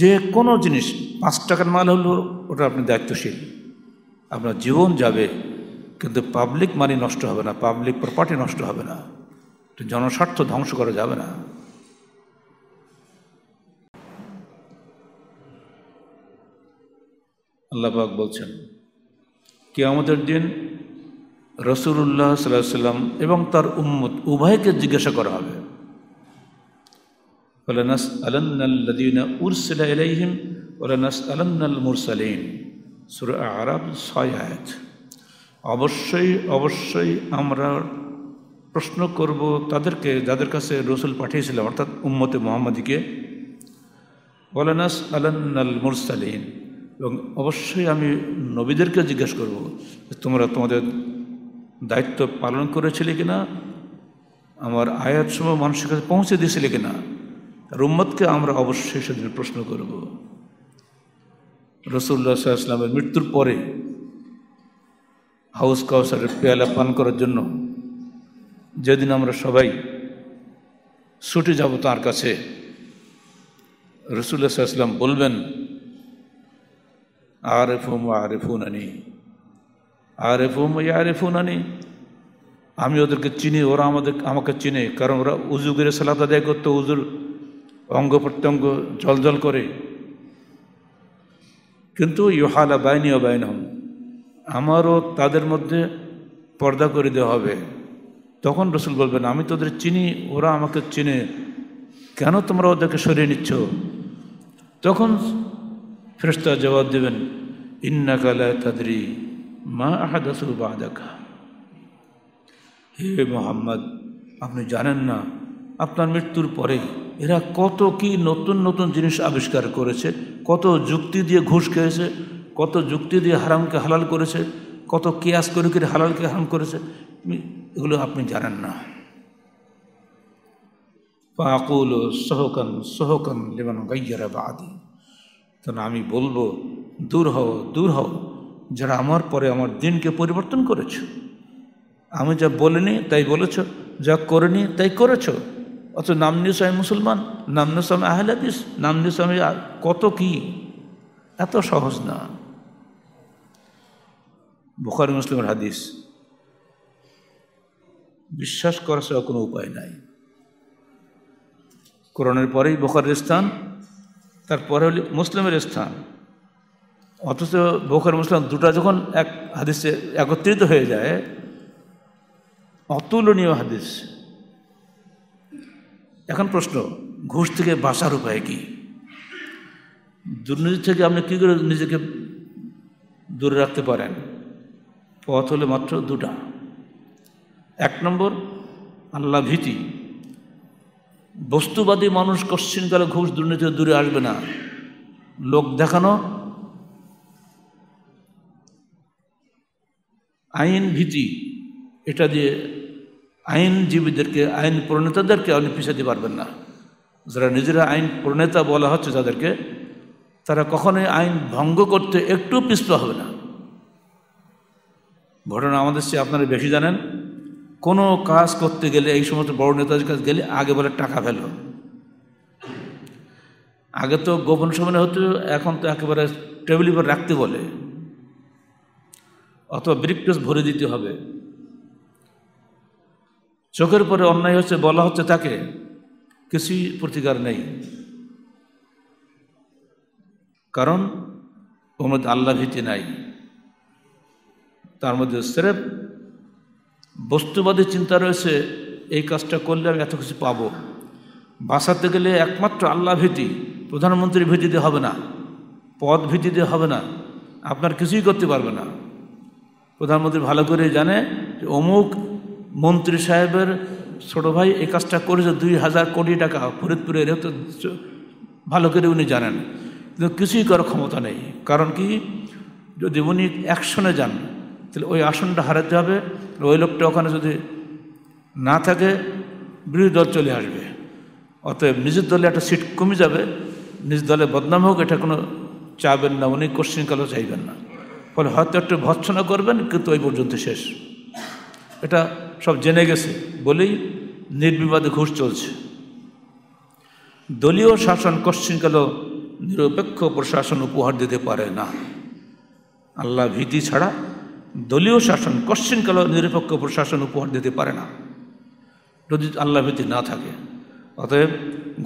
যে কোনো জিনিস পাঁচ টাকার মাল হলো ওটা আপনি দায়িত্বশীল আপনার জীবন যাবে কিন্তু পাবলিক মানি নষ্ট হবে না পাবলিক প্রপার্টি নষ্ট হবে না জনস্বার্থ ধ্বংস করা যাবে না আল্লাপাক বলছেন কে আমাদের দিন রসুল্লাহ সাল্লাহ সাল্লাম এবং তার উম্মত উভয়কে জিজ্ঞাসা করা হবে ওলানাস আলান্নাল্লাদিনা উরসিলা ইলাইহিম ওলানাস আলান্নাল মুরসালিন সুর আরব ছয় আয়াত অবশ্যই অবশ্যই আমরা প্রশ্ন করব তাদেরকে যাদের কাছে রসুল পাঠিয়েছিলাম অর্থাৎ উম্মতে মোহাম্মদীকে ওলানাস আলান্নাল মুরসালিন এবং অবশ্যই আমি নবীদেরকে জিজ্ঞেস করব তোমরা তোমাদের দায়িত্ব পালন করেছিলে কিনা আমার সময় মানুষের কাছে পৌঁছে দিয়েছিলে কিনা রুম্মতকে আমরা অবশ্যই সেদিন প্রশ্ন করব রসুল্লাহ ইসলামের মৃত্যুর পরে হাউস কাউসারের পেয়ালা পান করার জন্য যেদিন আমরা সবাই ছুটে যাব তার কাছে রসুল্লাহ ইসলাম বলবেন আরেফুম আরেফুন আনি আরেফুম আরেফুন আনি আমি ওদেরকে চিনি ওরা আমাদের আমাকে চিনে কারণ ওরা উজু করে সালাদ আদায় করতো উজুর অঙ্গ প্রত্যঙ্গ জল করে কিন্তু ইহালা বাইনি ও বাইনহম আমারও তাদের মধ্যে পর্দা করে দেওয়া হবে তখন রসুল বলবেন আমি তোদের চিনি ওরা আমাকে চিনে কেন তোমরা ওদেরকে সরিয়ে নিচ্ছ তখন ফেরস্তা জবাব দেবেন ইন্না কালা তাদরি মা আহাদাসু বাদাকা হে মোহাম্মদ আপনি জানেন না আপনার মৃত্যুর পরে এরা কত কি নতুন নতুন জিনিস আবিষ্কার করেছে কত যুক্তি দিয়ে ঘুষ খেয়েছে কত যুক্তি দিয়ে হারামকে হালাল করেছে কত কেয়াস করে করে হালালকে হারাম করেছে এগুলো আপনি জানেন না পাকুল সহকান সহকান লেবান গাইয়ারা বা আদি তখন আমি বলবো দূর হও দূর হও যারা আমার পরে আমার দিনকে পরিবর্তন করেছ আমি যা বলিনি তাই বলেছ যা করিনি তাই করেছ অত নাম নিস আমি মুসলমান নাম নিস আমি আহলাদিস নাম নিস আমি কত কি এত সহজ না বুখারি মুসলিমের হাদিস বিশ্বাস করা ছাড়া কোনো উপায় নাই করোনার পরেই বোখারের স্থান তারপরে হল মুসলিমের স্থান অথচ বোখার মুসলিম দুটা যখন এক হাদিসে একত্রিত হয়ে যায় অতুলনীয় হাদিস এখন প্রশ্ন ঘুষ থেকে বাঁচার উপায় কি দুর্নীতি থেকে আপনি কী করে নিজেকে দূরে রাখতে পারেন পথ হলে মাত্র দুটা এক নম্বর আল্লাহ ভীতি বস্তুবাদী মানুষ করে ঘুষ দুর্নীতি দূরে আসবে না লোক দেখানো আইন ভীতি এটা দিয়ে আইনজীবীদেরকে আইন প্রণেতাদেরকে আপনি পিছাতে পারবেন না যারা নিজেরা আইন প্রণেতা বলা হচ্ছে তাদেরকে তারা কখনোই আইন ভঙ্গ করতে একটু পিছপা হবে না ঘটনা আমাদের চেয়ে আপনারা বেশি জানেন কোনো কাজ করতে গেলে এই সমস্ত বড় নেতাদের কাছে গেলে আগে বলে টাকা ফেলো আগে তো গোপন সমানে হতো এখন তো একেবারে টেবিল উপর রাখতে বলে অথবা ব্রিকটস ভরে দিতে হবে চোখের পরে অন্যায় হচ্ছে বলা হচ্ছে তাকে কিছুই প্রতিকার নেই কারণ ওর মধ্যে আল্লাহ ভীতি নাই তার মধ্যে স্রেফ বস্তুবাদী চিন্তা রয়েছে এই কাজটা করলে আমি এত কিছু পাবো বাঁচাতে গেলে একমাত্র আল্লাহ ভীতি প্রধানমন্ত্রী ভীতিতে হবে না পদ ভীতিতে হবে না আপনার কিছুই করতে পারবে না প্রধানমন্ত্রী ভালো করে জানে যে অমুক মন্ত্রী সাহেবের ছোট ভাই এই কাজটা করেছে দুই হাজার কোটি টাকা ফরিদপুরের তো ভালো করে উনি জানেন কিন্তু কিছুই করার ক্ষমতা নেই কারণ কি যদি উনি অ্যাকশনে যান তাহলে ওই আসনটা হারাতে হবে ওই লোকটা ওখানে যদি না থাকে বিরোধী দল চলে আসবে অতএব নিজের দলে একটা সিট কমে যাবে নিজ দলে বদনাম হোক এটা কোনো চাবেন না উনি কোশ্চিনকালও চাইবেন না ফলে হয়তো একটু ভৎসনা করবেন কিন্তু ওই পর্যন্ত শেষ এটা সব জেনে গেছে বলেই নির্বিবাদে ঘুষ চলছে দলীয় শাসন কোশ্চিনকালও নিরপেক্ষ প্রশাসন উপহার দিতে পারে না আল্লাহ ভীতি ছাড়া দলীয় শাসন কশ্চিনকালেও নিরপেক্ষ প্রশাসন উপহার দিতে পারে না যদি আল্লাহ ভীতি না থাকে অতএব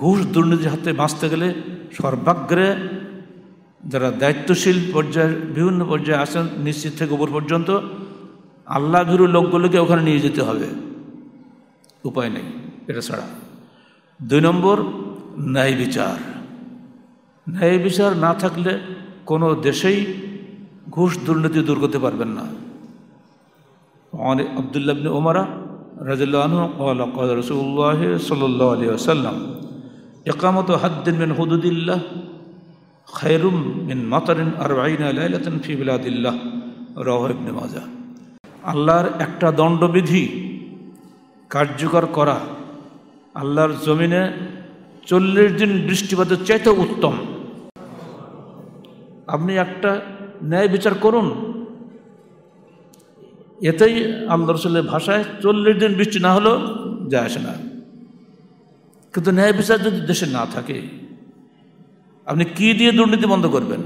ঘুষ দুর্নীতির হাতে বাঁচতে গেলে সর্বাগ্রে যারা দায়িত্বশীল পর্যায়ের বিভিন্ন পর্যায়ে আছেন নিশ্চিত থেকে উপর পর্যন্ত আল্লাহ ভীরু লোকগুলোকে ওখানে নিয়ে যেতে হবে উপায় নেই এটা ছাড়া দুই নম্বর ন্যায় বিচার ন্যায় বিচার না থাকলে কোনো দেশেই ঘুষ দুর্নীতি দূর করতে পারবেন না আবদুল্লাবনে ওমারা রাজুল্লাহ সাল্লাম সাল্লাহ একামত হাদ্দিন বিন হুদুদিল্লাহ খায়রুম বিন মাতারিন আর আইন ফি বিলাদিল্লাহ রহ মাজা আল্লাহর একটা দণ্ডবিধি কার্যকর করা আল্লাহর জমিনে চল্লিশ দিন বৃষ্টিপাতের চাইতে উত্তম আপনি একটা ন্যায় বিচার করুন এতেই আল্লাহ রসুলের ভাষায় চল্লিশ দিন বৃষ্টি না হলেও যায় আসে না কিন্তু ন্যায় বিচার যদি দেশে না থাকে আপনি কি দিয়ে দুর্নীতি বন্ধ করবেন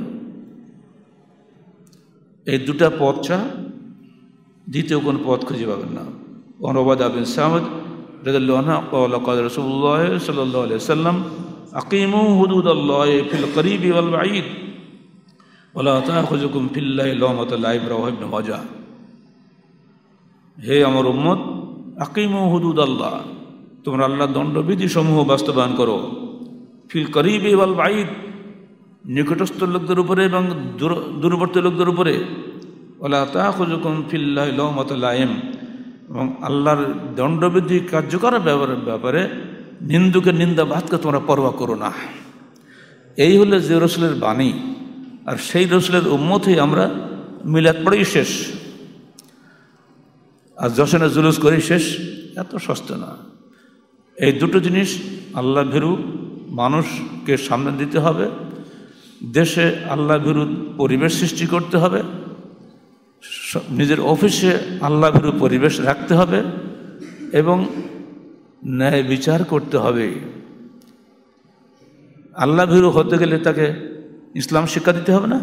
এই দুটা পথ ছাড়া দ্বিতীয় কোনো পথ খুঁজে পাবেন না অনুবাদ আবিন সামদ রসুল্লাহ সাল্লাম আকিমু হুদুদ আল্লাহ ফিল করিব বলা তাহুজুকুম ফিল্লাহ লহমতুল্লাহ ইব্রাহিম মজা হে আমার উম্মত আকিম হুদুদ আল্লাহ তোমরা আল্লাহ দণ্ডবিধি সমূহ বাস্তবায়ন করো ফিল করিব ইবাল বাইদ নিকটস্থ লোকদের উপরে এবং দূরবর্তী লোকদের উপরে ওলা তা তাহুজুকুম ফিল্লাহ লহমতুল্লাহিম এবং আল্লাহর দণ্ডবিধি কার্যকর ব্যাপারে নিন্দুকে নিন্দাবাদকে তোমরা পরোয়া করো না এই হলে জিরসলের বাণী আর সেই রসুলের উম্মতেই আমরা মিলাদ পড়েই শেষ আর যশনে জুলুস করে শেষ এত সস্তা না এই দুটো জিনিস আল্লাহ ভেরু মানুষকে সামনে দিতে হবে দেশে আল্লাহ ভেরু পরিবেশ সৃষ্টি করতে হবে নিজের অফিসে আল্লাহ ভেরু পরিবেশ রাখতে হবে এবং ন্যায় বিচার করতে হবে আল্লাহ ভেরু হতে গেলে তাকে ইসলাম শিক্ষা দিতে হবে না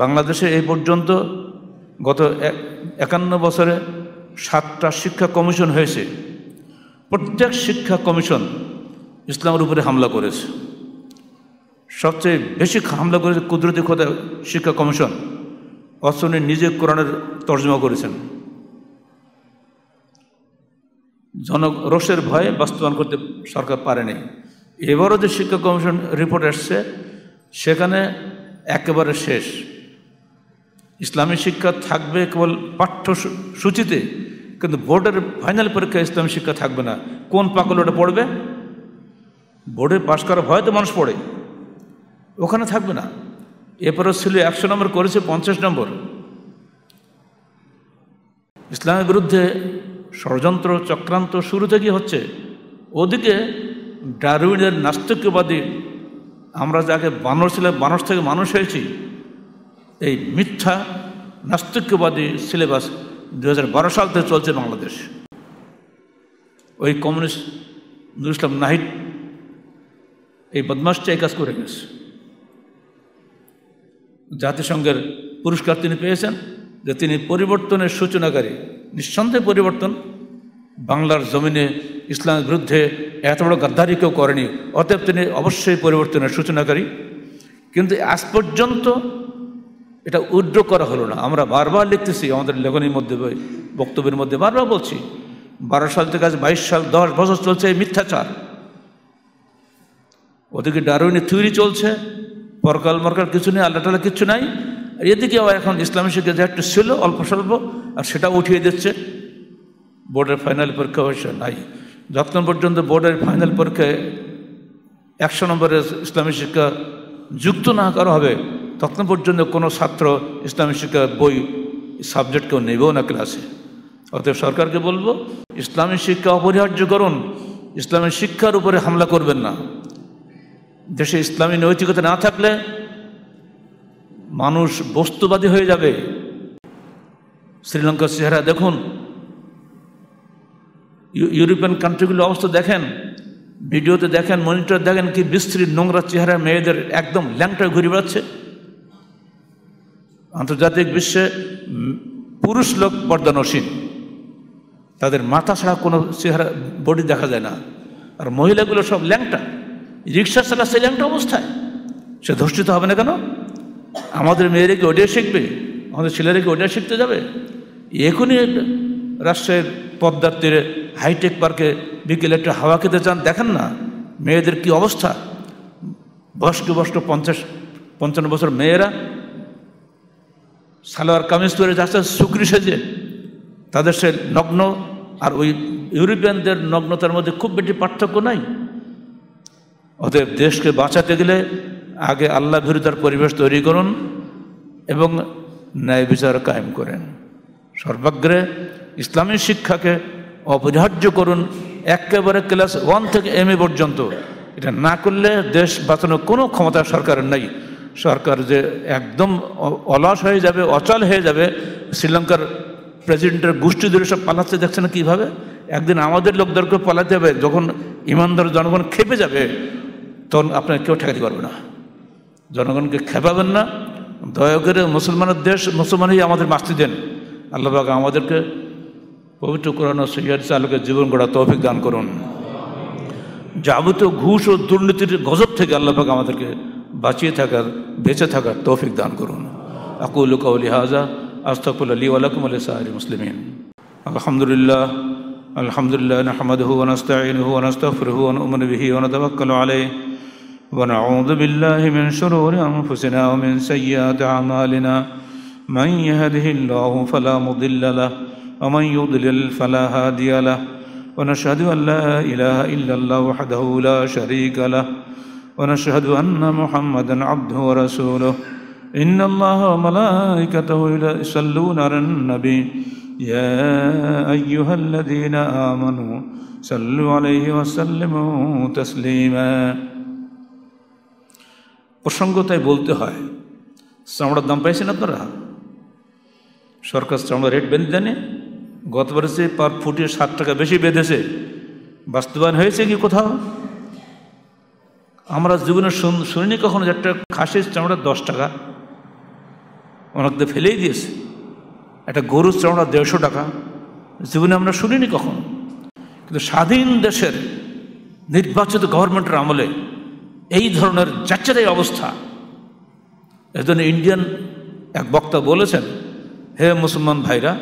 বাংলাদেশে এই পর্যন্ত গত একান্ন বছরে সাতটা শিক্ষা কমিশন হয়েছে প্রত্যেক শিক্ষা কমিশন ইসলামের উপরে হামলা করেছে সবচেয়ে বেশি হামলা করেছে কুদরতি খোদা শিক্ষা কমিশন অসনি নিজে কোরআনের তর্জমা করেছেন জন রোষের ভয়ে বাস্তবায়ন করতে সরকার পারেনি এবারও যে শিক্ষা কমিশন রিপোর্ট এসছে সেখানে একেবারে শেষ ইসলামী শিক্ষা থাকবে কেবল পাঠ্যসূচিতে কিন্তু বোর্ডের ফাইনাল পরীক্ষায় ইসলামী শিক্ষা থাকবে না কোন পাকল ওটা পড়বে বোর্ডে পাশ করার ভয় তো মানুষ পড়ে ওখানে থাকবে না এরপরে ছিল একশো নম্বর করেছে পঞ্চাশ নম্বর ইসলামের বিরুদ্ধে ষড়যন্ত্র চক্রান্ত শুরু থেকে হচ্ছে ওদিকে ডারুইনের নাস্তিক্যবাদী আমরা যাকে বানর ছিল বানর থেকে মানুষ হয়েছি এই মিথ্যা নাস্তিক্যবাদী সিলেবাস দু সাল থেকে চলছে বাংলাদেশ ওই কমিউনিস্ট নুর ইসলাম নাহিদ এই বদমাসটা এই কাজ করে গেছে জাতিসংঘের পুরস্কার তিনি পেয়েছেন যে তিনি পরিবর্তনের সূচনাকারী নিঃসন্দেহে পরিবর্তন বাংলার জমিনে ইসলামের বিরুদ্ধে এত বড় গাদ্দারি কেউ করেনি অতএব তিনি অবশ্যই পরিবর্তনের সূচনাকারী কিন্তু আজ পর্যন্ত এটা উড্র করা হলো না আমরা বারবার লিখতেছি আমাদের লেখনীর মধ্যে বক্তব্যের মধ্যে বারবার বলছি বারো সাল থেকে আজ বাইশ সাল দশ বছর চলছে এই মিথ্যাচার ওদিকে ডারুইনের থিওরি চলছে পরকাল মরকাল কিছু নেই আল্লাহ টাল্লাহ কিছু নাই আর এদিকে আবার এখন ইসলামী শিক্ষা যা একটু ছিল অল্প স্বল্প আর সেটা উঠিয়ে দিচ্ছে বোর্ডের ফাইনাল পরীক্ষা হয়েছে নাই যতক্ষণ পর্যন্ত বোর্ডের ফাইনাল পরীক্ষায় একশো নম্বরের ইসলামী শিক্ষা যুক্ত না করা হবে ততক্ষণ পর্যন্ত কোনো ছাত্র ইসলামী শিক্ষা বই সাবজেক্ট কেউ নেবেও না ক্লাসে অতএব সরকারকে বলবো ইসলামী শিক্ষা অপরিহার্য করুন ইসলামী শিক্ষার উপরে হামলা করবেন না দেশে ইসলামী নৈতিকতা না থাকলে মানুষ বস্তুবাদী হয়ে যাবে শ্রীলঙ্কার চেহারা দেখুন ইউরোপিয়ান কান্ট্রিগুলো অবস্থা দেখেন ভিডিওতে দেখেন মনিটর দেখেন কি বিস্ত্রী নোংরা চেহারা মেয়েদের একদম ল্যাংটা ঘুরে বেড়াচ্ছে আন্তর্জাতিক বিশ্বে পুরুষ লোক পর্দানসীন তাদের মাথা ছাড়া কোনো চেহারা বডি দেখা যায় না আর মহিলাগুলো সব ল্যাংটা রিক্সা ছাড়া সে ল্যাংটা অবস্থায় সে ধর্ষিত হবে না কেন আমাদের মেয়েরা কি ওটাই শিখবে আমাদের ছেলেরা কি ওটাই শিখতে যাবে এখনই রাষ্ট্রের পদ্মার তীরে হাইটেক পার্কে বিকেলে একটু হাওয়া খেতে চান দেখেন না মেয়েদের কি অবস্থা বয়স্ক বয়স্ক পঞ্চাশ পঞ্চান্ন বছর মেয়েরা সালোয়ার কামিজ তৈরি যাচ্ছে সুক্রি সেজে তাদের সে নগ্ন আর ওই ইউরোপিয়ানদের নগ্নতার মধ্যে খুব বেশি পার্থক্য নাই অতএব দেশকে বাঁচাতে গেলে আগে আল্লাহ বিরুদ্ধার পরিবেশ তৈরি করুন এবং ন্যায় বিচার কায়েম করেন সর্বাগ্রে ইসলামী শিক্ষাকে অপরিহার্য করুন একেবারে ক্লাস ওয়ান থেকে এম এ পর্যন্ত এটা না করলে দেশ বাঁচানোর কোনো ক্ষমতা সরকারের নেই সরকার যে একদম অলস হয়ে যাবে অচল হয়ে যাবে শ্রীলঙ্কার প্রেসিডেন্টের গোষ্ঠীদের সব পালাচ্ছে দেখছে না কীভাবে একদিন আমাদের লোকদেরকে পালাতে হবে যখন ইমানদার জনগণ খেপে যাবে তখন আপনার কেউ ঠেকাতে পারবে না জনগণকে খেপাবেন না দয়া করে মুসলমানের দেশ মুসলমানই আমাদের মাস্তি দেন আল্লাহবাগ আমাদেরকে পবিত্র কোরআন সৈয়দ সালকে জীবন গড়া তৌফিক দান করুন যাবতীয় ঘুষ ও দুর্নীতির গজব থেকে আল্লাহ পাক আমাদেরকে বাঁচিয়ে থাকার বেঁচে থাকার তৌফিক দান করুন আকুল কৌলি হাজা আস্তকুল আলী আলকুম আলী সাহারি মুসলিমিন আলহামদুলিল্লাহ আলহামদুলিল্লাহ নাহমদ হু অনস্তাইন হু অনস্তফর হু অন উমন বিহি অন তবাক্কাল আলে ونعوذ بالله من شرور أنفسنا ومن سيئات أعمالنا من يهده الله فلا مضل له ومن يضلل فلا هادي له ونشهد أن لا إله إلا الله وحده لا شريك له ونشهد أن محمدا عبده ورسوله إن الله وملائكته يصلون على النبي يا أيها الذين آمنوا صلوا عليه وسلموا تسليما প্রসঙ্গতায় বলতে হয় চামড়ার দাম পাইছেন আপনারা সরকার চামড়া রেট বেঁধে দেনে গতবারের চেয়ে পার ফুটে সাত টাকা বেশি বেঁধেছে বাস্তবায়ন হয়েছে কি কোথাও আমরা জীবনে শুনিনি কখনো যে একটা খাসির চামড়া দশ টাকা অনেকটা ফেলেই দিয়েছে একটা গরুর চামড়া দেড়শো টাকা জীবনে আমরা শুনিনি কখনো কিন্তু স্বাধীন দেশের নির্বাচিত গভর্নমেন্টের আমলে এই ধরনের যাচ্ছেতাই অবস্থা এজন্য ইন্ডিয়ান এক বক্তা বলেছেন হে মুসলমান ভাইরা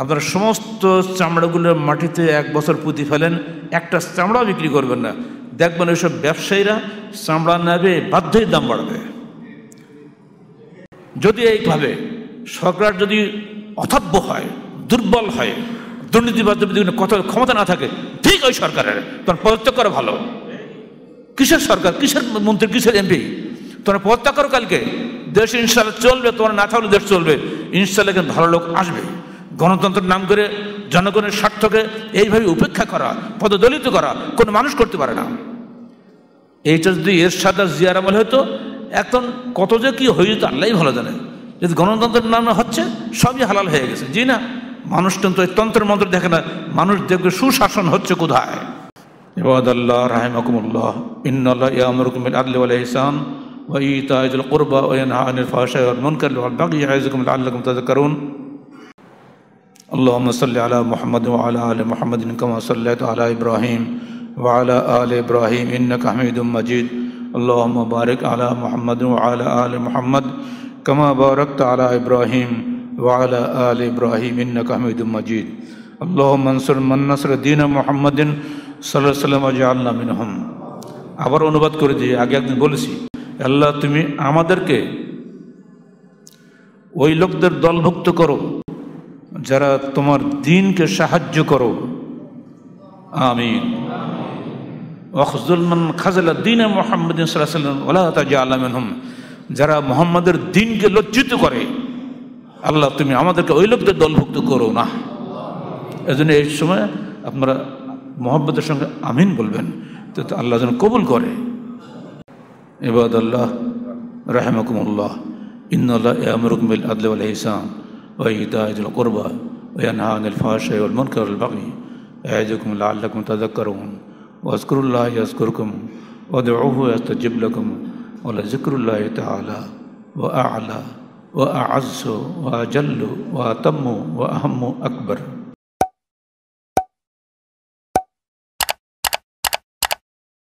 আপনার সমস্ত চামড়াগুলো মাটিতে এক বছর পুঁতি ফেলেন একটা চামড়া বিক্রি করবেন না দেখবেন ওইসব ব্যবসায়ীরা চামড়া নেবে বাধ্যই দাম বাড়বে যদি এইভাবে সরকার যদি অথব্য হয় দুর্বল হয় দুর্নীতিবাদ যদি কত ক্ষমতা না থাকে ঠিক ওই সরকারের তোমার পদত্যাগ করা ভালো কিসের সরকার কিসের মন্ত্রী কিসের এমপি তোমরা পদত্যাগ করো কালকে দেশ ইনশাল্লাহ চলবে তোমার না থাকলে দেশ চলবে ইনশাল্লাহ ভালো লোক আসবে গণতন্ত্রের নাম করে জনগণের স্বার্থকে এইভাবে উপেক্ষা করা পদদলিত করা কোনো মানুষ করতে পারে না এইটা যদি এর আর জিয়ার আমল হতো এখন কত যে কী হয়ে যেত আল্লাহ ভালো জানে যদি গণতন্ত্রের নামে হচ্ছে সবই হালাল হয়ে গেছে জি না মানুষ তন্ত্র তন্ত্রের মন্ত্র দেখে না মানুষ দেখবে সুশাসন হচ্ছে কোথায় عباد الله رحمكم الله إن الله يأمركم بالعدل والإحسان وإيتاء ذي القربى وينهى عن الفحشاء والمنكر والبغي يعظكم لعلكم تذكرون اللهم صل على محمد وعلى آل محمد كما صليت على إبراهيم وعلى آل إبراهيم إنك حميد مجيد اللهم بارك على محمد وعلى آل محمد كما باركت على إبراهيم وعلى آل إبراهيم إنك حميد مجيد اللهم انصر من نصر دين محمد صلى الله عليه وسلم وجعلنا منهم আবার অনুবাদ করে দিয়ে আগে একদিন বলেছি আল্লাহ তুমি আমাদেরকে ওই লোকদের দলভুক্ত করো যারা তোমার দিনকে সাহায্য করো আমিন ওয়াখজুলমান খাজলা দিন মোহাম্মদ ওলা তাজা আলমিনহম যারা মোহাম্মদের দিনকে লজ্জিত করে আল্লাহ তুমি আমাদেরকে ওই লোকদের দলভুক্ত করো না এজন্য এই সময় আপনারা মোহাম্মদের সঙ্গে আমিন বলবেন তো আল্লাহ যেন কবুল করে এবাদ আল্লাহ রাহেমকুমুল্লাহ ইন্নআল্লাহ আমরুকমিল আদল আলহ ইসলাম وإيتاء ذي القربى وينهى عن الفحشاء والمنكر والبغي يعظكم لعلكم تذكرون واذكروا الله يذكركم وادعوه يستجب لكم ولذكر الله تعالى وأعلى وأعز وأجل وأتم وأهم أكبر